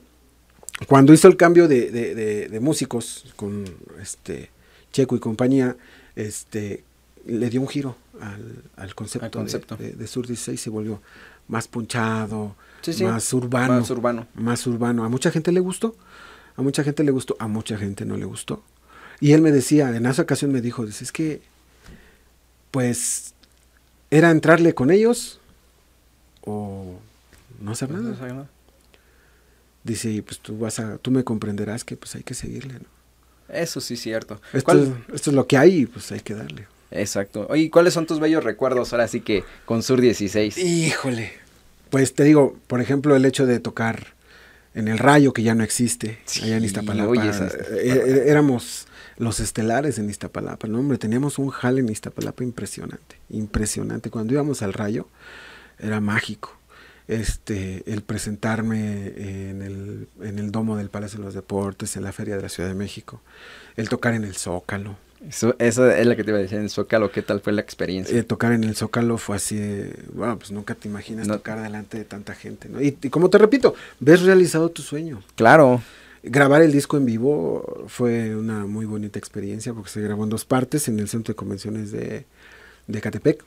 [SPEAKER 1] cuando hizo el cambio de, músicos con este Checo y compañía, este le dio un giro al, concepto, De, Sur 16 se volvió más punchado, más urbano. Más urbano. Más urbano. A mucha gente le gustó, a mucha gente le gustó, a mucha gente no le gustó. Y él me decía, en esa ocasión me dijo, dice, es que, pues era entrarle con ellos o no hacer nada. No Dice, pues tú vas a, tú me comprenderás que pues hay que seguirle,
[SPEAKER 3] Eso sí cierto. Esto,
[SPEAKER 1] es, lo que hay y pues hay que darle. Exacto.
[SPEAKER 3] Oye, ¿cuáles son tus bellos recuerdos ahora sí que con Sur 16?
[SPEAKER 1] Híjole. Pues te digo, por ejemplo, el hecho de tocar en el rayo que ya no existe, sí, allá en Oye, eh, eh, éramos los estelares en Iztapalapa. No, hombre, teníamos un hall en Iztapalapa impresionante, impresionante. Cuando íbamos al rayo, era mágico. Este, el presentarme en el, en el domo del Palacio de los Deportes, en la Feria de la Ciudad de México, el tocar en el Zócalo,
[SPEAKER 3] eso, esa es la que te iba a decir, en el Zócalo, ¿qué tal fue la experiencia? Eh, tocar
[SPEAKER 1] en el Zócalo fue así, bueno, pues nunca te imaginas tocar delante de tanta gente, ¿no? Y, y, como te repito, ves realizado tu sueño. Claro grabar el disco en vivo fue una muy bonita experiencia porque se grabó en dos partes en el centro de convenciones de, de Catepec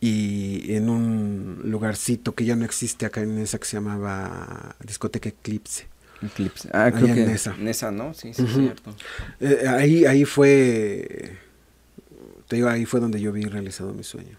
[SPEAKER 1] y en un lugarcito que ya no existe acá en esa que se llamaba Discoteca Eclipse. Eclipse. Ah, creo que en esa. ¿no? Sí, sí, es cierto. Eh, ahí, ahí fue, te digo, ahí fue donde yo vi realizado mi sueño.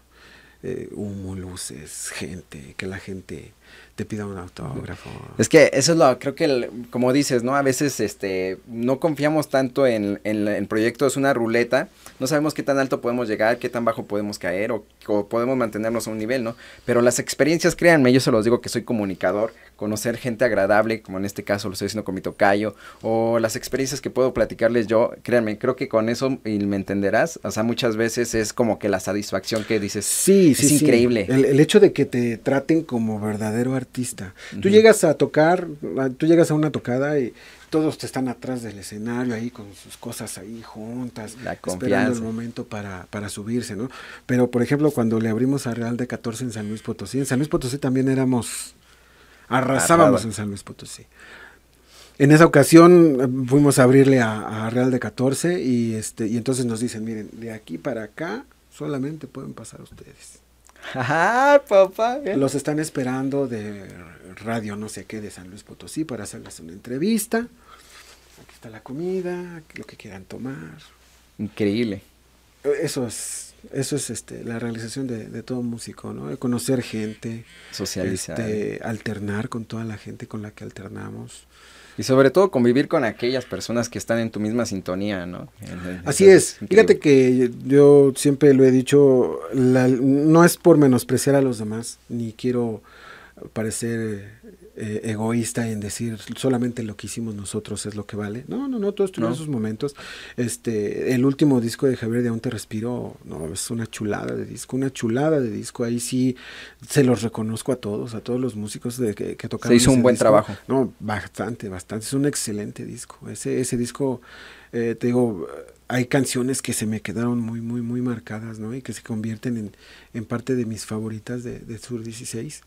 [SPEAKER 1] Eh, humo, luces, gente, que la gente te pida un autógrafo.
[SPEAKER 3] Es que eso es lo, creo que como dices, ¿no? A veces este, no confiamos tanto en, el proyecto, es una ruleta, no sabemos qué tan alto podemos llegar, qué tan bajo podemos caer o, o podemos mantenernos a un nivel, ¿no? Pero las experiencias, créanme, yo se los digo que soy comunicador, conocer gente agradable, como en este caso lo estoy haciendo con mi tocayo, o las experiencias que puedo platicarles yo, créanme, creo que con eso y me entenderás, o sea, muchas veces es como que la satisfacción que dices, sí, es increíble. El,
[SPEAKER 1] hecho de que te traten como verdadero artista. Tú llegas a tocar, tú llegas a una tocada y todos te están atrás del escenario ahí con sus cosas ahí juntas, la esperando el momento para, para subirse, ¿no? Pero por ejemplo, cuando le abrimos a Real de 14 en San Luis Potosí, en San Luis Potosí también éramos Arrasábamos en San Luis Potosí. En esa ocasión eh, fuimos a abrirle a, Real de 14 y, este, y entonces nos dicen, miren, de aquí para acá solamente pueden pasar ustedes. Jaja ah, papá. Los están esperando de radio no sé qué de San Luis Potosí para hacerles una entrevista. Aquí está la comida, lo que quieran tomar.
[SPEAKER 3] Increíble.
[SPEAKER 1] Eh, eso es eso es este, la realización de, todo músico, ¿no? De conocer gente. Socializar. Este, alternar
[SPEAKER 3] con toda la gente con la que alternamos. Y sobre todo convivir con aquellas personas que están en tu misma sintonía, ¿no? Así es.
[SPEAKER 1] Fíjate que yo siempre lo he dicho, no es por menospreciar a los demás, ni quiero parecer eh, egoísta en decir solamente lo que hicimos nosotros es lo que vale. No, no, no, todos tuvieron sus momentos. Este, el último disco de Javier de Aún Te Respiro, no, es una chulada de disco, una chulada de disco. Ahí sí se los reconozco a todos, a todos los músicos de que, tocaron. hizo un buen trabajo. No, bastante, bastante. Es un excelente disco. Ese, ese disco, eh, te digo, hay canciones que se me quedaron muy, muy, muy marcadas, ¿no? Y que se convierten en, en parte de mis favoritas de, de Sur 16.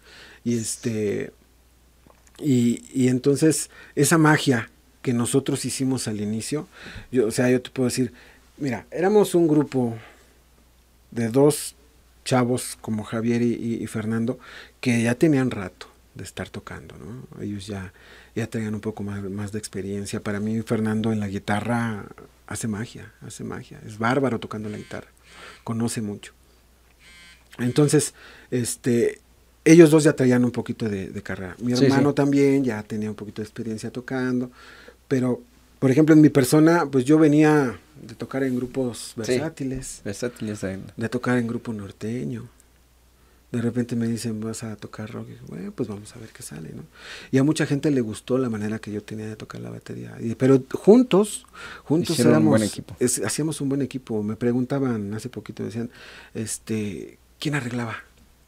[SPEAKER 1] Y este y, entonces esa magia que nosotros hicimos al inicio, yo, o sea, yo te puedo decir, mira, éramos un grupo de dos chavos como Javier y, Fernando que ya tenían rato de estar tocando, ¿no? Ellos ya, ya tenían un poco más, más, de experiencia. Para mí, Fernando en la guitarra hace magia, hace magia. Es bárbaro tocando la guitarra, conoce mucho. Entonces, este, ellos dos ya traían un poquito de, carrera. Mi hermano también ya tenía un poquito de experiencia tocando, pero por ejemplo, en mi persona, pues yo venía de tocar en grupos versátiles. versátiles. Ahí. De tocar en grupo norteño. De repente me dicen, vas a tocar rock. bueno, pues vamos a ver qué sale, ¿no? Y a mucha gente le gustó la manera que yo tenía de tocar la batería. pero juntos, juntos éramos. equipo. hacíamos un buen equipo. Me preguntaban hace poquito, decían, este, ¿quién arreglaba?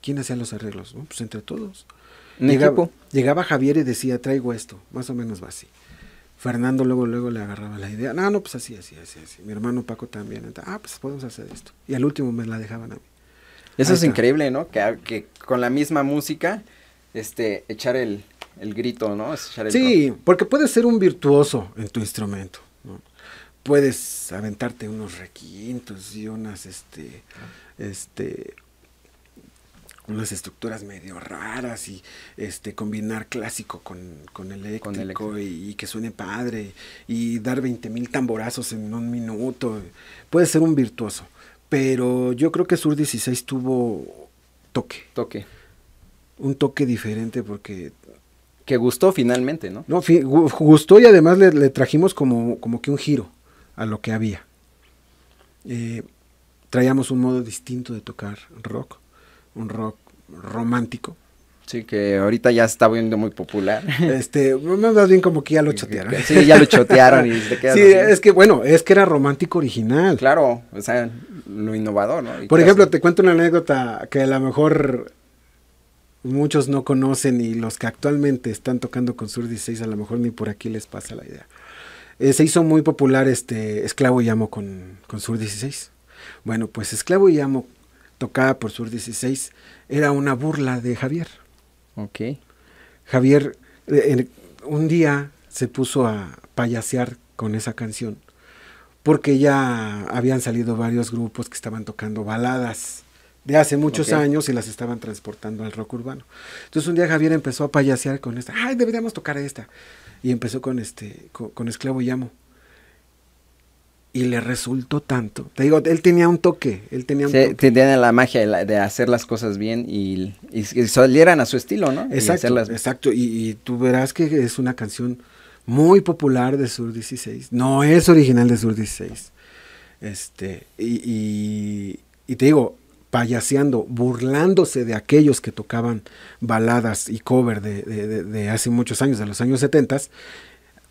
[SPEAKER 1] ¿Quién hacía los arreglos? pues entre todos. Llegaba, llegaba, Javier y decía, traigo esto, más o menos va así. Fernando luego, luego le agarraba la idea, no, no, pues así, así, así, así. Mi hermano Paco también, ah, pues podemos hacer esto. Y al último me la dejaban a mí.
[SPEAKER 3] Eso es increíble, ¿no? Ah, que, con la misma música, este, echar el, grito, ¿no? sí,
[SPEAKER 1] porque puedes ser un virtuoso en tu instrumento, ¿no? Puedes aventarte unos requintos y unas, este, este, unas estructuras medio raras y este combinar clásico con, con eléctrico, Y, que suene padre y dar 20.000 mil tamborazos en un minuto. Puede ser un virtuoso, pero yo creo que Sur
[SPEAKER 3] 16 tuvo toque. Toque. Un toque diferente porque... Que gustó finalmente, ¿no? No,
[SPEAKER 1] gustó y además le, trajimos como, como que un giro a lo que había. Eh, traíamos un modo distinto de
[SPEAKER 3] tocar rock un rock romántico. Sí, que ahorita ya está viendo muy popular.
[SPEAKER 1] Este, más bien como que ya lo chotearon. Sí, ya lo chotearon y se quedaron. Sí, es que bueno, es que era romántico original. Claro, o sea,
[SPEAKER 3] lo innovador, ¿no? Por ejemplo,
[SPEAKER 1] te cuento una anécdota que a lo mejor muchos no conocen y los que actualmente están tocando con Sur 16 a lo mejor ni por aquí les pasa la idea. Eh, se hizo muy popular este Esclavo y Amo con, con Sur 16. Bueno, pues Esclavo y Amo tocada por Sur 16 era una burla de Javier. Ok. Javier eh, un día se puso a payasear con esa canción porque ya habían salido varios grupos que estaban tocando baladas de hace muchos años y las estaban transportando al rock urbano. Entonces un día Javier empezó a payasear con esta, ay, deberíamos tocar esta. Y empezó con este, con, con Esclavo Llamo y le resultó tanto. Te digo, él tenía un toque, él tenía
[SPEAKER 3] la magia de, hacer las cosas bien y, y, salieran a su estilo, ¿no? Exacto, y exacto. Y,
[SPEAKER 1] tú verás que es una canción muy popular de Sur 16. No es original de Sur 16. Este, y, te digo, payaseando, burlándose de aquellos que tocaban baladas y cover de, de, de hace muchos años, de los años 70,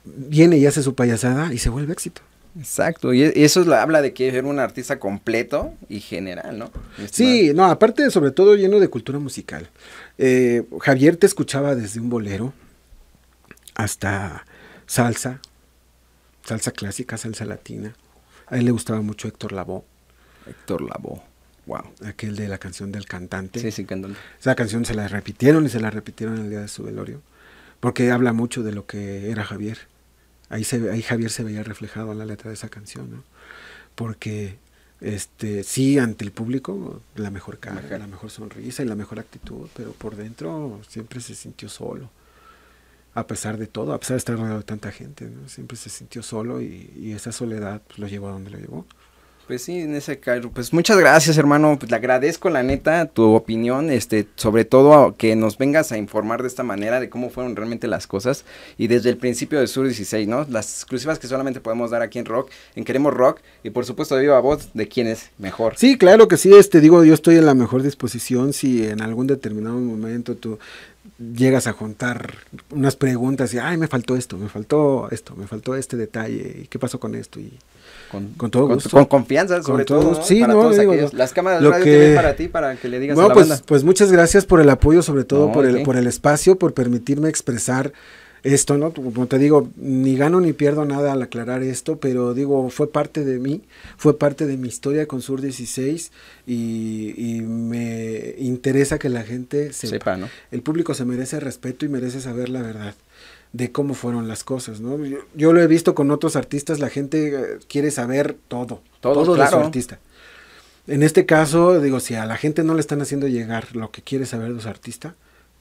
[SPEAKER 1] viene y hace su payasada y se vuelve éxito.
[SPEAKER 3] Exacto, y e, eso habla de que era un artista completo y general, ¿no?
[SPEAKER 1] Sí, no, aparte sobre todo lleno de cultura musical. Eh, Javier te escuchaba desde un bolero hasta salsa, salsa clásica, salsa latina. A él le gustaba mucho Héctor Lavoe. Héctor Lavoe. Wow. Aquel de la canción del cantante. Sí, sí, cantante. Esa canción se la repitieron y se la repitieron el día de su velorio. Porque habla mucho de lo que era Javier. Ahí, Javier se veía reflejado en la letra de esa canción, Porque este, sí, ante el público, la mejor cara, la mejor sonrisa y la mejor actitud, pero por dentro siempre se sintió solo. A pesar de todo, a pesar de estar rodeado de tanta gente, siempre se sintió solo y,
[SPEAKER 3] esa soledad pues, lo llevó a donde lo llevó. Pues sí, en ese caso, pues muchas gracias, hermano. Pues le agradezco la neta tu opinión, este, sobre todo que nos vengas a informar de esta manera de cómo fueron realmente las cosas y desde el principio de Sur 16, ¿no? Las exclusivas que solamente podemos dar aquí en Rock, en Queremos Rock y por supuesto de viva voz de quién es mejor. Sí,
[SPEAKER 1] claro que sí, este digo, yo estoy en la mejor disposición si en algún determinado momento tú llegas a juntar unas preguntas y ay, me faltó esto, me faltó esto, me faltó este detalle, qué pasó con esto? Y con, todo Con, confianza, sobre todo. Sí, no, Las cámaras de que... para ti, para que le digas pues, pues muchas gracias por el apoyo, sobre todo por, el, por el espacio, por permitirme expresar esto, ¿no? Como te digo, ni gano ni pierdo nada al aclarar esto, pero digo, fue parte de mí, fue parte de mi historia con Sur 16 y, me interesa que la gente sepa. sepa ¿no? El público se merece respeto y merece saber la verdad de cómo fueron las cosas, ¿no? Yo, lo he visto con otros artistas, la gente eh, quiere saber todo, todo, su artista. En este caso, digo, si a la gente no le están haciendo llegar lo que quiere saber de su artista,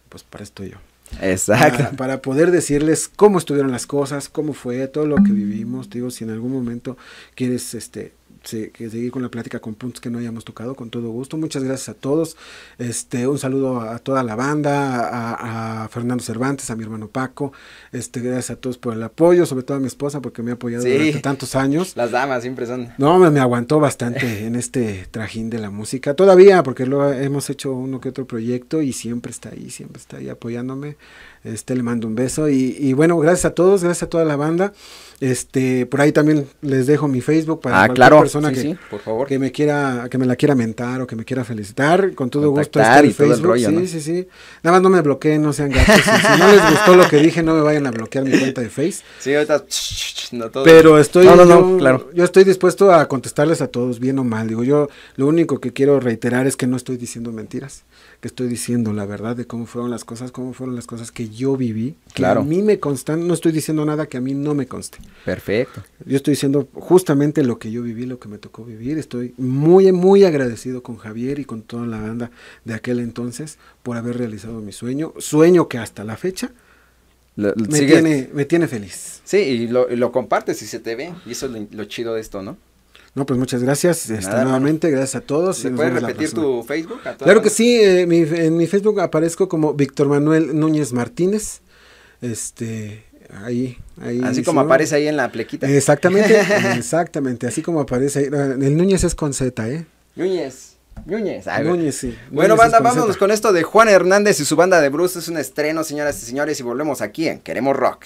[SPEAKER 3] pues para esto yo. Exacto. Para,
[SPEAKER 1] para, poder decirles cómo estuvieron las cosas, cómo fue, todo lo que vivimos, digo, si en algún momento quieres, este, que seguir con la plática con puntos que no hayamos tocado, con todo gusto. Muchas gracias a todos. Este, un saludo a, toda la banda, a, Fernando Cervantes, a mi hermano Paco. Este, gracias a todos por el apoyo, sobre todo a mi esposa, porque me ha apoyado durante tantos años.
[SPEAKER 3] Las damas siempre son.
[SPEAKER 1] No, me, aguantó bastante en este trajín de la música. Todavía, porque lo hemos hecho uno que otro proyecto y siempre está ahí, siempre está ahí apoyándome. Este, le mando un beso. Y, bueno, gracias a todos, gracias a toda la banda. Este, por ahí también les dejo mi Facebook para ah, claro que, por favor. que me quiera, que me la quiera mentar o que me quiera felicitar, con todo gusto en Facebook. Nada más no me bloqueen, no sean gatos. si no les gustó lo que dije, no me vayan a bloquear mi cuenta de Face.
[SPEAKER 3] Sí, ahorita Pero estoy yo
[SPEAKER 1] estoy dispuesto a contestarles a todos, bien o mal. Digo, yo lo único que quiero reiterar es que no estoy diciendo mentiras que estoy diciendo la verdad de cómo fueron las cosas, cómo fueron las cosas que yo viví, que claro. a mí me constan, no estoy diciendo nada que a mí no me conste. Perfecto. Yo estoy diciendo justamente lo que yo viví, lo que me tocó vivir. Estoy muy, muy agradecido con Javier y con toda la banda de aquel entonces por haber realizado mi sueño, sueño que hasta la fecha
[SPEAKER 3] me, tiene, feliz. Sí, y lo, compartes y se te ve. Y eso es lo chido de esto, ¿no?
[SPEAKER 1] No, pues muchas gracias. Este, nuevamente, gracias a todos. ¿Se puede repetir
[SPEAKER 3] tu Facebook? claro que sí,
[SPEAKER 1] eh, en mi Facebook aparezco como Víctor Manuel Núñez Martínez. Este, ahí, Así como aparece
[SPEAKER 3] ahí en la plequita. Exactamente,
[SPEAKER 1] exactamente, así como aparece ahí. El Núñez es con Z, ¿eh?
[SPEAKER 3] Núñez. Núñez. sí. Bueno, banda, vámonos con esto de Juan Hernández y su banda de Bruce, Es un estreno, señoras y señores, y volvemos aquí en Queremos Rock.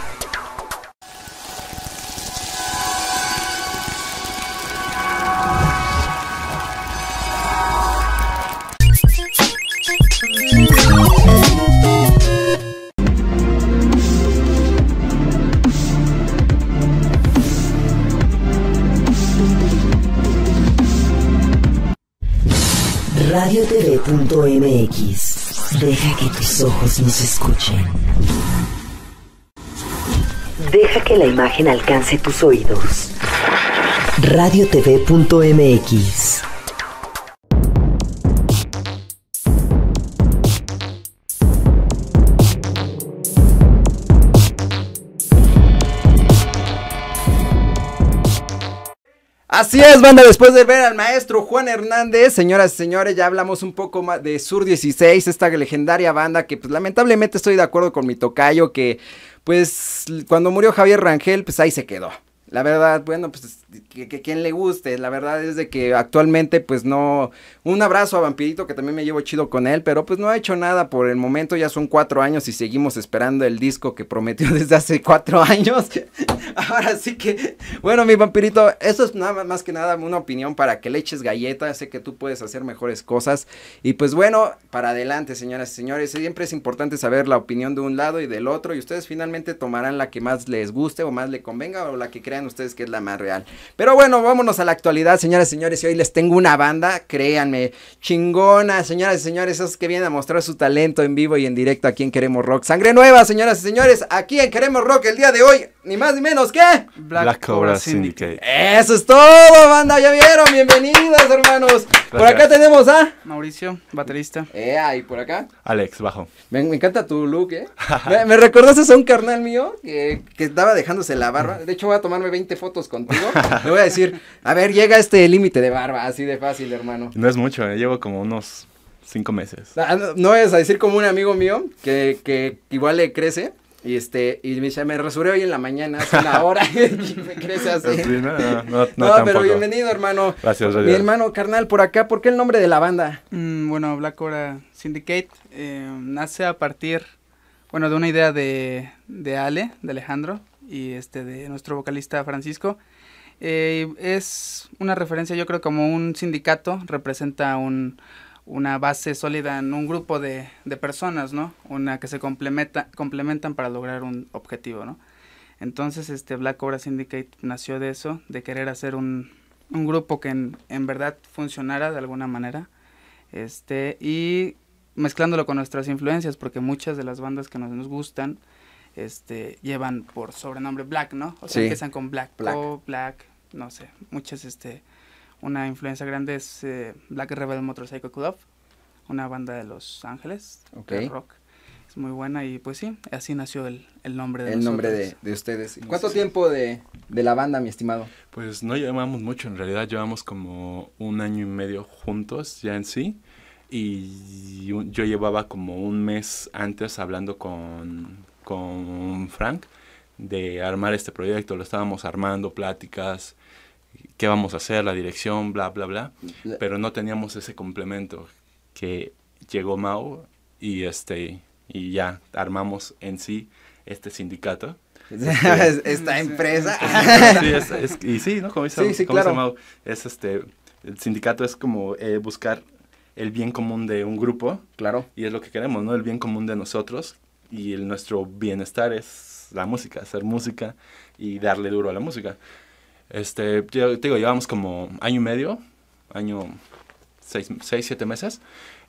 [SPEAKER 1] Deja que tus ojos nos escuchen.
[SPEAKER 2] Deja que la imagen alcance tus oídos.
[SPEAKER 3] Radiotv.mx Así es, banda, después de ver al maestro Juan Hernández, señoras y señores, ya hablamos un poco más de Sur 16, esta legendaria banda que pues lamentablemente estoy de acuerdo con mi tocayo que pues cuando murió Javier Rangel, pues ahí se quedó. La verdad, bueno, pues que, quien le guste, la verdad es de que actualmente pues no, un abrazo a Vampirito que también me llevo chido con él, pero pues no ha hecho nada por el momento, ya son cuatro años y seguimos esperando el disco que prometió desde hace cuatro años. Ahora sí que, bueno mi Vampirito, eso es nada más que nada una opinión para que le eches galleta, sé que tú puedes hacer mejores cosas y pues bueno, para adelante señoras y señores, siempre es importante saber la opinión de un lado y del otro y ustedes finalmente tomarán la que más les guste o más le convenga o la que crean ustedes que es la más real. Pero bueno, vámonos a la actualidad, señoras y señores. Y hoy les tengo una banda, créanme, chingona, señoras y señores, esos que vienen a mostrar su talento en vivo y en directo aquí en Queremos Rock. Sangre nueva, señoras y señores, aquí en Queremos Rock el día de hoy, ni más ni menos que
[SPEAKER 4] Black, Cobra Syndicate.
[SPEAKER 3] Eso es todo, banda, ya vieron, bienvenidos, hermanos. Por acá tenemos a Mauricio, baterista. Eh, y por acá Alex, bajo. Me, encanta tu look, ¿eh? me, me, recordaste a un carnal mío que, que estaba dejándose la barba. De hecho, voy a tomarme 20 fotos contigo, le voy a decir, a ver, llega este límite de barba, así de fácil, hermano.
[SPEAKER 2] No es mucho, ¿eh? llevo como unos 5 meses.
[SPEAKER 3] Ah, no, es a decir como un amigo mío que, igual le crece. Y este, y me dice, me hoy en la mañana, hace la hora, y me crece así. no, pero bienvenido, hermano. Gracias, Mi
[SPEAKER 4] hermano carnal, por acá, ¿por qué el nombre de la banda? Mm, bueno, Black Hora Syndicate eh, nace a partir, bueno, de una idea de Ale, de Alejandro, y este de nuestro vocalista Francisco. Eh, es una referencia, yo creo, como un sindicato representa una base sólida en un grupo de, personas, ¿no? Una que se complementa, complementan para lograr un objetivo, ¿no? Entonces, este Black Cobra Syndicate nació de eso, de querer hacer un, un grupo que en, en, verdad funcionara de alguna manera, este, y mezclándolo con nuestras influencias, porque muchas de las bandas que nos, nos gustan, este, llevan por sobrenombre Black, ¿no? O sea, empiezan con Black, Black. Black, no sé, muchas, este, una influencia grande es eh, Black Rebel Motorcycle Club, una banda de Los Ángeles, de rock. Es muy buena y pues sí, así nació el, nombre
[SPEAKER 3] de nombre de,
[SPEAKER 2] ustedes. ¿Cuánto
[SPEAKER 3] tiempo de, de, la banda, mi estimado?
[SPEAKER 2] Pues no llevamos mucho, en realidad llevamos como un año y medio juntos ya en sí. Y yo llevaba como un mes antes hablando con, con Frank de armar este proyecto, lo estábamos armando, pláticas, qué vamos a hacer, la dirección, bla, bla, bla, pero no teníamos ese complemento que llegó Mao y, este, y ya armamos en sí este sindicato. esta empresa. y sí, ¿no? Como dice, este, el sindicato es como eh, buscar el bien común de un grupo. Claro. Y es lo que queremos, ¿no? El bien común de nosotros, y el, nuestro bienestar es la música, hacer música y darle duro a la música. Este, te digo, llevamos como año y medio, año, seis, siete meses.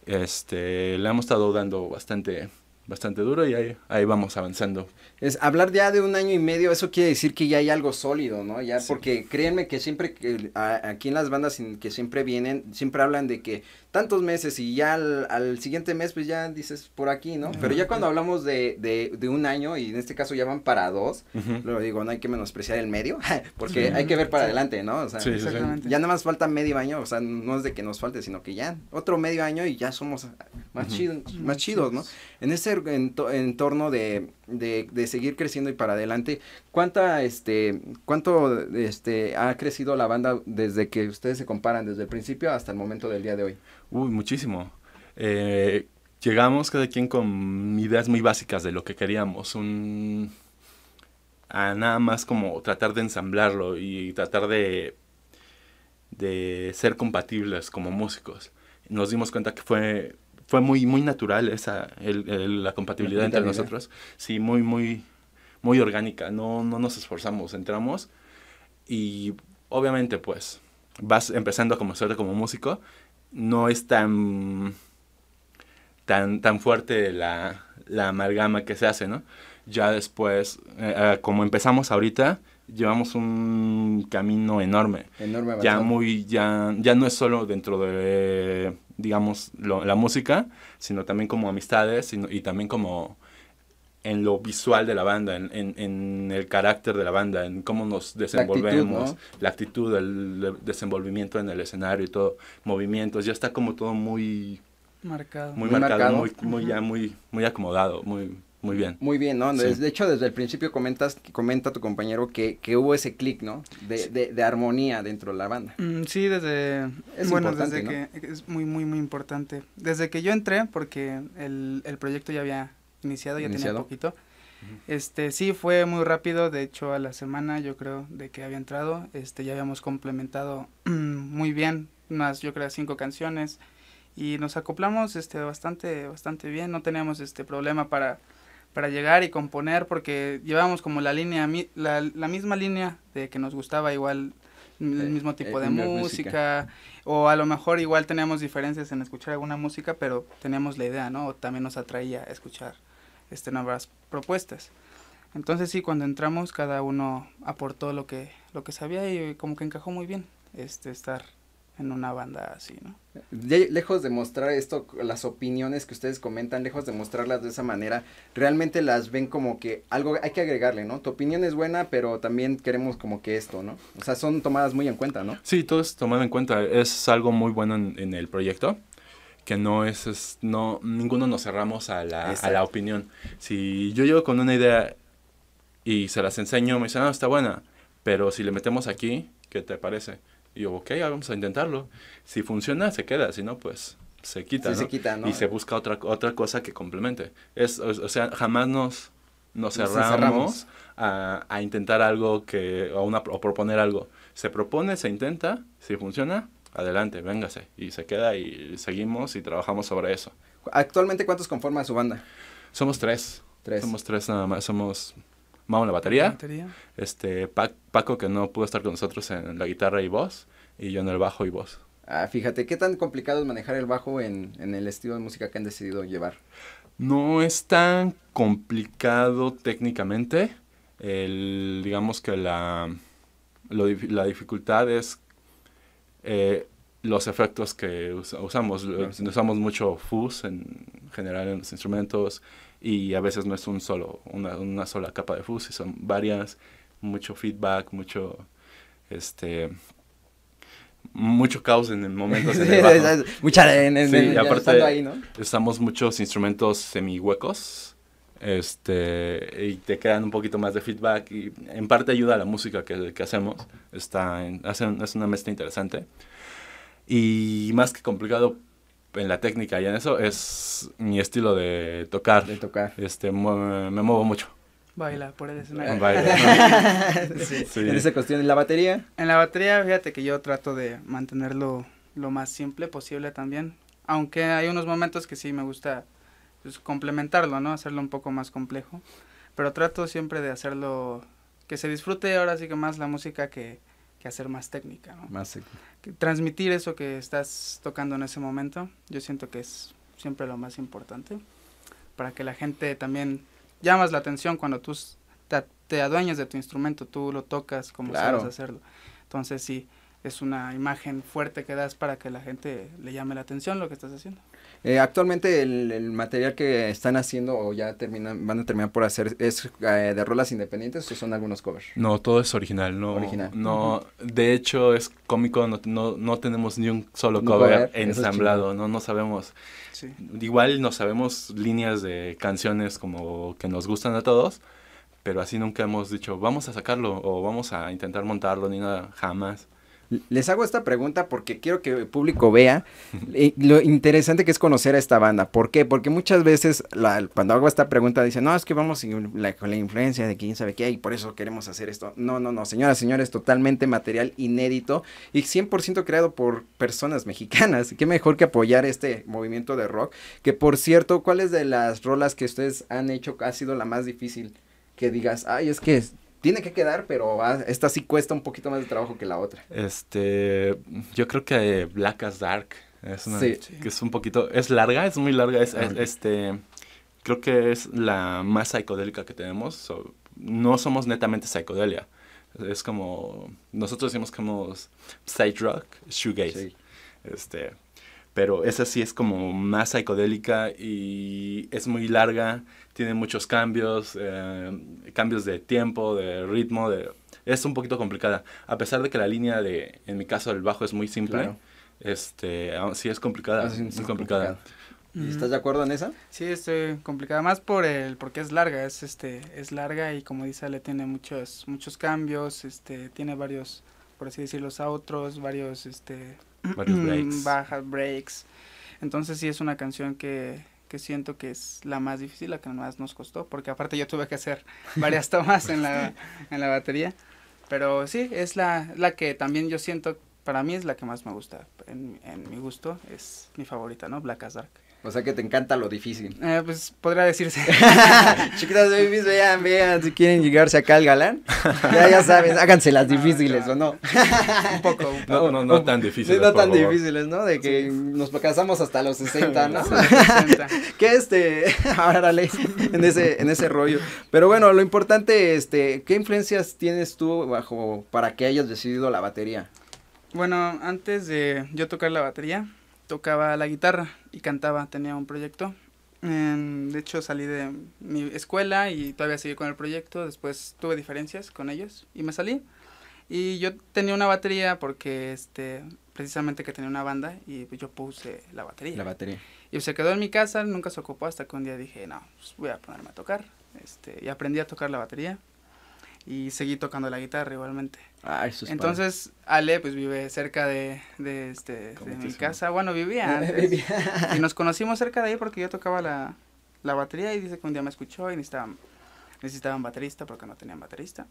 [SPEAKER 2] Este, le hemos estado dando bastante, bastante duro y ahí, vamos avanzando. Es hablar ya de un año y medio, eso quiere decir que ya hay algo sólido, ¿no? Ya porque créanme
[SPEAKER 3] que siempre que, aquí en las bandas que siempre vienen, siempre hablan de que tantos meses y ya al, al, siguiente mes pues ya dices por aquí, ¿no? Pero ya cuando hablamos de, de, de un año y en este caso ya van para dos, lo digo, no hay que menospreciar el medio porque hay que ver para adelante, ¿no? O sea, sí, exactamente. ya nada más falta medio año, o sea, no es de que nos falte, sino que ya otro medio año y ya somos más, chidos, más chidos, ¿no? En ese entorno de, de, de seguir creciendo y para adelante, ¿cuánta, este, cuánto, este, ha crecido la banda desde que ustedes se comparan desde el principio hasta el momento del día de hoy? Uy, muchísimo.
[SPEAKER 2] Eh, llegamos cada quien con ideas muy básicas de lo que queríamos. a nada más como tratar de ensamblarlo y tratar de, de ser compatibles como músicos. Nos dimos cuenta que fue, fue muy, muy natural esa, la compatibilidad entre nosotros. Sí, muy, muy, muy orgánica. No, no nos esforzamos, entramos y obviamente pues vas empezando a conocerte como músico no es tan, tan, tan fuerte la, la amalgama que se hace, ¿no? Ya después, eh, eh, como empezamos ahorita, llevamos un camino enorme. Enorme. Ya muy, ya, ya no es solo dentro de, digamos, la música, sino también como amistades y también como en lo visual de la banda, en, en, el carácter de la banda, en cómo nos desenvolvemos, la actitud, el, desenvolvimiento en el escenario y todo, movimientos, ya está como todo muy marcado, muy, muy marcado, muy, ya muy, muy acomodado, muy muy bien. Muy bien, ¿no? De
[SPEAKER 3] hecho, desde el principio comentas, comenta tu compañero que, hubo ese clic, ¿no? De, de, armonía dentro de la banda.
[SPEAKER 4] Mm, sí, desde... Es bueno, desde que... Es muy, muy, muy importante. Desde que yo entré, porque el, el proyecto ya había iniciado, ya tenía poquito. Este, sí, fue muy rápido, de hecho a la semana yo creo de que había entrado, este, ya habíamos complementado muy bien, más yo creo cinco canciones y nos acoplamos este, bastante, bastante bien, no teníamos este problema para, para llegar y componer porque llevábamos como la línea, la, misma línea de que nos gustaba igual el mismo eh, tipo de música, o a lo mejor igual teníamos diferencias en escuchar alguna música pero teníamos la idea no o también nos atraía escuchar este, nuevas propuestas. Entonces sí, cuando entramos cada uno aportó lo que, lo que sabía y como que encajó muy bien este, estar en una banda así, ¿no?
[SPEAKER 3] lejos de mostrar esto, las opiniones que ustedes comentan, lejos de mostrarlas de esa manera, realmente las ven como que algo hay que agregarle, ¿no? Tu opinión es buena, pero también queremos como que esto, ¿no? O sea, son tomadas muy en cuenta, ¿no?
[SPEAKER 2] Sí, todo es tomado en cuenta, es algo muy bueno en el proyecto que no es, es, no, ninguno nos cerramos a la, a la, opinión. Si yo llego con una idea y se las enseño, me dicen, ah, está buena, pero si le metemos aquí, ¿qué te parece? Y yo, ok, vamos a intentarlo. Si funciona, se queda, si no, pues se quita. Sí, se quita ¿no? Y se busca otra, otra cosa que complemente. Es, o, sea, jamás nos, cerramos, A, a, intentar algo que, o, una, o proponer algo. Se propone, se intenta, si funciona, adelante, véngase. Y se queda y seguimos y trabajamos sobre eso. ¿Actualmente cuántos conforman su banda? Somos tres. Tres. Somos tres nada más. Somos Mau en la batería. batería? Este, Paco, que no pudo estar con nosotros en la guitarra y voz, y yo en el bajo y voz.
[SPEAKER 3] Ah, fíjate, ¿qué tan complicado es manejar el bajo en, el
[SPEAKER 2] estilo de música que han decidido llevar? No es tan complicado técnicamente. El, digamos que la, la dificultad es eh, los efectos que usamos. Usamos mucho fuzz en general en los instrumentos y a veces no es un solo, una, sola capa de fuzz, son varias, mucho feedback, mucho... Este, mucho caos en el momento. Mucha arena. muchos instrumentos semi semihuecos este, y te quedan un poquito más de feedback y en parte ayuda a la música que, hacemos, está en, es una mezcla interesante. Y más que complicado en la técnica y en eso es mi estilo de tocar. De tocar. Este, me, muevo mucho. Baila, por el escenario. En cuestión, la batería?
[SPEAKER 4] En la batería, fíjate que yo trato de mantenerlo lo más simple posible también, aunque hay unos momentos que sí me gusta es pues, complementarlo, ¿no? Hacerlo un poco más complejo. Pero trato siempre de hacerlo que se disfrute ahora sí que más la música que, que hacer más técnica, ¿no? Más que Transmitir eso que estás tocando en ese momento, yo siento que es siempre lo más importante. Para que la gente también llamas la atención cuando tú te, adueñas de tu instrumento, tú lo tocas como sabes hacerlo. Entonces sí, es una imagen fuerte que das para que la gente le llame la atención lo que estás haciendo.
[SPEAKER 3] Eh, actualmente el, material que están haciendo o ya terminan, van a terminar por hacer es eh, de rolas independientes o son algunos covers?
[SPEAKER 2] No, todo es original, no. No, de hecho es cómico, no, no, tenemos ni un solo cover, ensamblado, no, no sabemos. Igual no sabemos líneas de canciones como que nos gustan a todos, pero así nunca hemos dicho, vamos a sacarlo o vamos a intentar montarlo, ni nada, jamás. Les hago esta pregunta porque quiero que el público vea
[SPEAKER 3] eh, lo interesante que es conocer a esta banda. ¿Por qué? Porque muchas veces la, cuando hago esta pregunta dicen, no, es que vamos con la influencia de quién sabe qué y por eso queremos hacer esto. No, no, no, señoras, señores, totalmente material inédito y 100% creado por personas mexicanas. Qué mejor que apoyar este movimiento de rock. Que por cierto, ¿cuáles de las rolas que ustedes han hecho ha sido la más difícil? Que digas, ay, es que tiene que quedar, pero ah, esta sí cuesta un poquito más de trabajo que la otra.
[SPEAKER 2] Este, yo creo que eh, Black as Dark es una sí. que es un poquito, es larga, es muy larga, es, este, creo que es la más psicodélica que tenemos. no somos netamente psicodelia, es como nosotros decimos que somos rock, shoegaze, este, pero esa sí es como más psicodélica y es muy larga tiene muchos cambios, eh, cambios de tiempo, de ritmo, de, es un poquito complicada. A pesar de que la línea de, en mi caso, el bajo es muy simple, este, sí es complicada, es, complicada. ¿Estás de
[SPEAKER 4] acuerdo en esa? Sí, es complicada más por el porque es larga, es este es larga y como dice Ale tiene muchos muchos cambios, este tiene varios por así decirlo, a otros, varios este varios bajas breaks. Entonces sí es una canción que que siento que es la más difícil, la que más nos costó, porque aparte yo tuve que hacer varias tomas en, la, en la batería, pero sí, es la, la que también yo siento, para mí es la que más me gusta, en, en mi gusto, es mi favorita, ¿no? Black as Dark. O sea que te encanta lo difícil. Eh, pues podría decirse. Chiquitas babies, vean,
[SPEAKER 3] vean, si quieren llegarse acá al galán, ya, ya saben, háganse las ah, difíciles, ¿o no?
[SPEAKER 2] un poco, un poco. No, no, no tan difíciles. No tan difíciles,
[SPEAKER 3] ¿no? De que nos casamos hasta los 60, ¿no? que este, ahora en ese, en ese rollo. Pero bueno, lo importante, este, ¿qué influencias tienes tú bajo para que hayas decidido la batería?
[SPEAKER 4] Bueno, antes de yo tocar la batería, tocaba la guitarra y cantaba, tenía un proyecto. Em, de hecho, salí de mi escuela y todavía seguí con el proyecto. Después tuve diferencias con ellos y me salí. Y yo tenía una batería porque, este, precisamente que tenía una banda y yo puse la batería. La batería. Y se quedó en mi casa, nunca se ocupó hasta que un día dije, no, pues voy a ponerme a tocar. Este, y aprendí a tocar la batería y seguí tocando la guitarra igualmente. Ah, Entonces, Ale pues vive cerca de, este, de mi casa. Bueno, vivía y nos conocimos cerca de ahí porque yo tocaba la, batería y dice que un día me escuchó y necesitaban, necesitaban baterista porque no tenían baterista.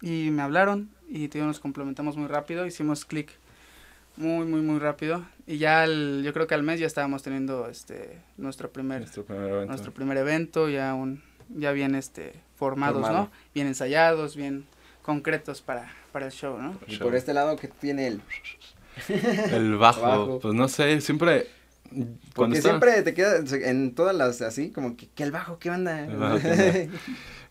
[SPEAKER 4] Y me hablaron y nos complementamos muy rápido, hicimos clic muy, muy, muy rápido. Y ya yo creo que al mes ya estábamos teniendo este nuestro primer, evento. Nuestro primer evento, ya un, ya bien este formados, ¿no? Bien ensayados, bien concretos para, para el show, ¿no? Y por este lado que tiene el el bajo,
[SPEAKER 2] pues no sé, siempre Porque siempre
[SPEAKER 3] te queda en todas las así como que, el bajo, ¿qué banda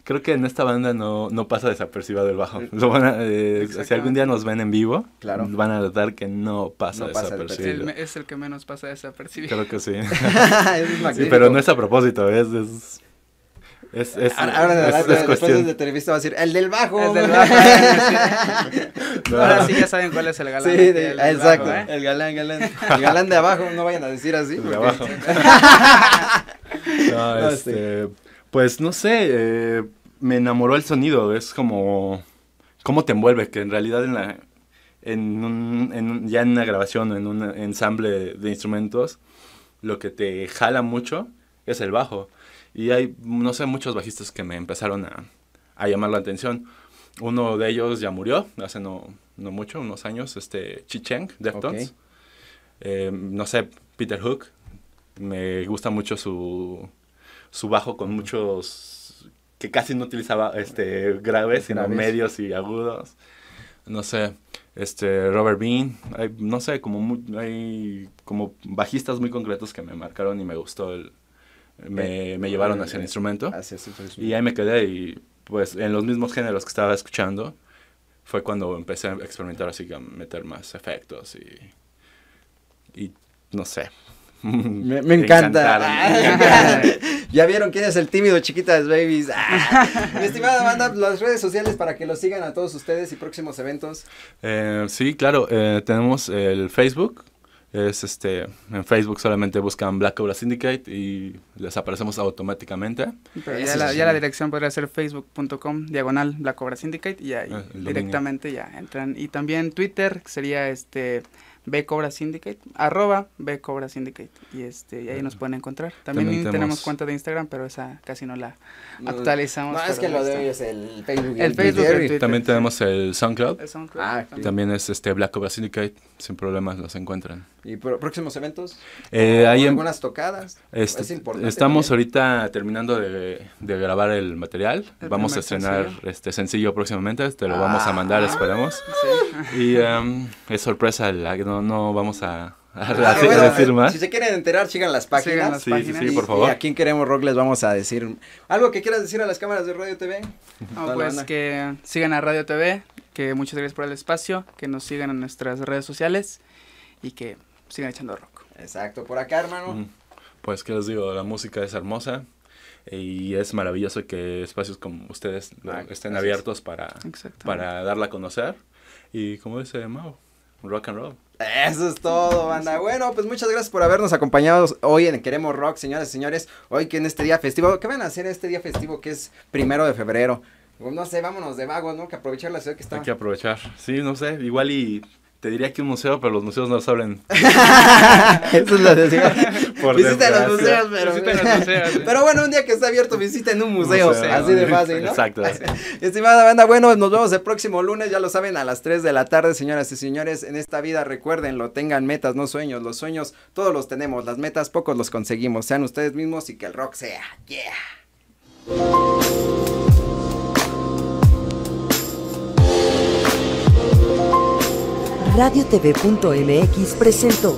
[SPEAKER 2] Creo que en esta banda no, pasa desapercibido el bajo. Eh, eh, si algún día nos ven en vivo, van a notar que no pasa, desapercibido.
[SPEAKER 4] es el que menos pasa desapercibido. Creo que sí. pero no es
[SPEAKER 2] a propósito, es es, es, ahora, después de la
[SPEAKER 3] entrevista va a decir, el del bajo. Ahora sí ya saben cuál es el galán. Sí, el ah, exacto. ¿eh? El galán, El galán de abajo, no vayan a decir así. El de abajo.
[SPEAKER 2] Este, pues no sé, eh, me enamoró el sonido, es como, cómo te envuelve, que en realidad en la, en, en ya en una grabación, en un ensamble de instrumentos, lo que te jala mucho es el bajo. Y hay, no sé, muchos bajistas que me empezaron a, llamar la atención. Uno de ellos ya murió hace no, no mucho, unos años, este Chicheng, Deftones. Eh, no sé, Peter Hook. Me gusta mucho su, su bajo con muchos que casi no utilizaba este graves, sino medios y agudos. No sé, este Robert Bean, no sé, como hay como bajistas muy concretos que me marcaron y me gustó el, eh, me, llevaron eh, hacia el instrumento. y ahí me quedé y pues en los mismos géneros que estaba escuchando fue cuando empecé a experimentar así, a meter más efectos y, no sé. Me, encanta. ya vieron quién es el tímido chiquitas babies.
[SPEAKER 3] Mi estimada banda, las redes sociales para que los sigan a todos ustedes y próximos eventos.
[SPEAKER 2] Eh, sí, claro, tenemos el Facebook, es este, en Facebook solamente buscan Black Cobra Syndicate y les aparecemos automáticamente.
[SPEAKER 4] ya, la, dirección podría ser facebook.com diagonal Black Cobra Syndicate y ahí ah, directamente ya entran. Y también Twitter, que sería este B Cobra Syndicate, arroba B Cobra Syndicate. Y este, ahí nos ah. pueden encontrar. También, tenemos cuenta de Instagram, pero esa casi no la actualizamos. No, es que lo de hoy es el
[SPEAKER 3] Facebook. También
[SPEAKER 2] tenemos el SoundCloud. Ah, también es este Black Cobra Syndicate. Sin problemas los encuentran.
[SPEAKER 3] ¿Y próximos eventos? Eh, hay algunas tocadas. es importante estamos
[SPEAKER 2] ahorita terminando de, grabar el material. vamos a estrenar este sencillo próximamente. Te lo vamos a mandar, ah, esperamos Y em, es sorpresa la no, vamos a, decir más. Si se
[SPEAKER 3] quieren enterar, sigan las páginas.
[SPEAKER 2] por favor. Y, a quien queremos rock les vamos a decir.
[SPEAKER 3] ¿Algo que quieras decir a las cámaras de Radio TV? pues
[SPEAKER 4] que sigan a Radio TV, que muchas gracias por el espacio, que nos sigan en nuestras redes sociales y que sigan echando rock. Exacto, por acá, hermano. Mm.
[SPEAKER 2] Pues, que les digo? La música es hermosa y es maravilloso que espacios como ustedes ah, estén abiertos para, para darla a conocer. Y como dice Mao, Rock and roll.
[SPEAKER 3] Eso es todo, banda. Bueno, pues muchas gracias por habernos
[SPEAKER 2] acompañado hoy
[SPEAKER 3] en Queremos Rock, señores y señores. Hoy que en este día festivo, ¿qué van a hacer este día festivo que es primero de febrero? Pues no sé, vámonos de vagos, ¿no? Que aprovechar la ciudad que está. Hay que
[SPEAKER 2] aprovechar. Sí, no sé, igual y te diría que un museo, pero los museos no los abren. Eso es lo que visiten los museos, pero. Pero bueno, un
[SPEAKER 3] día que está abierto, visiten un museo. así de fácil, Exacto. Estimada banda, bueno, nos vemos el próximo lunes, ya lo saben, a las 3 de la tarde, señoras y señores. En esta vida, recuérdenlo, tengan metas, no sueños. Los sueños todos los tenemos, las metas pocos los conseguimos. Sean ustedes mismos y que el rock sea. Yeah.
[SPEAKER 2] RadioTV.mx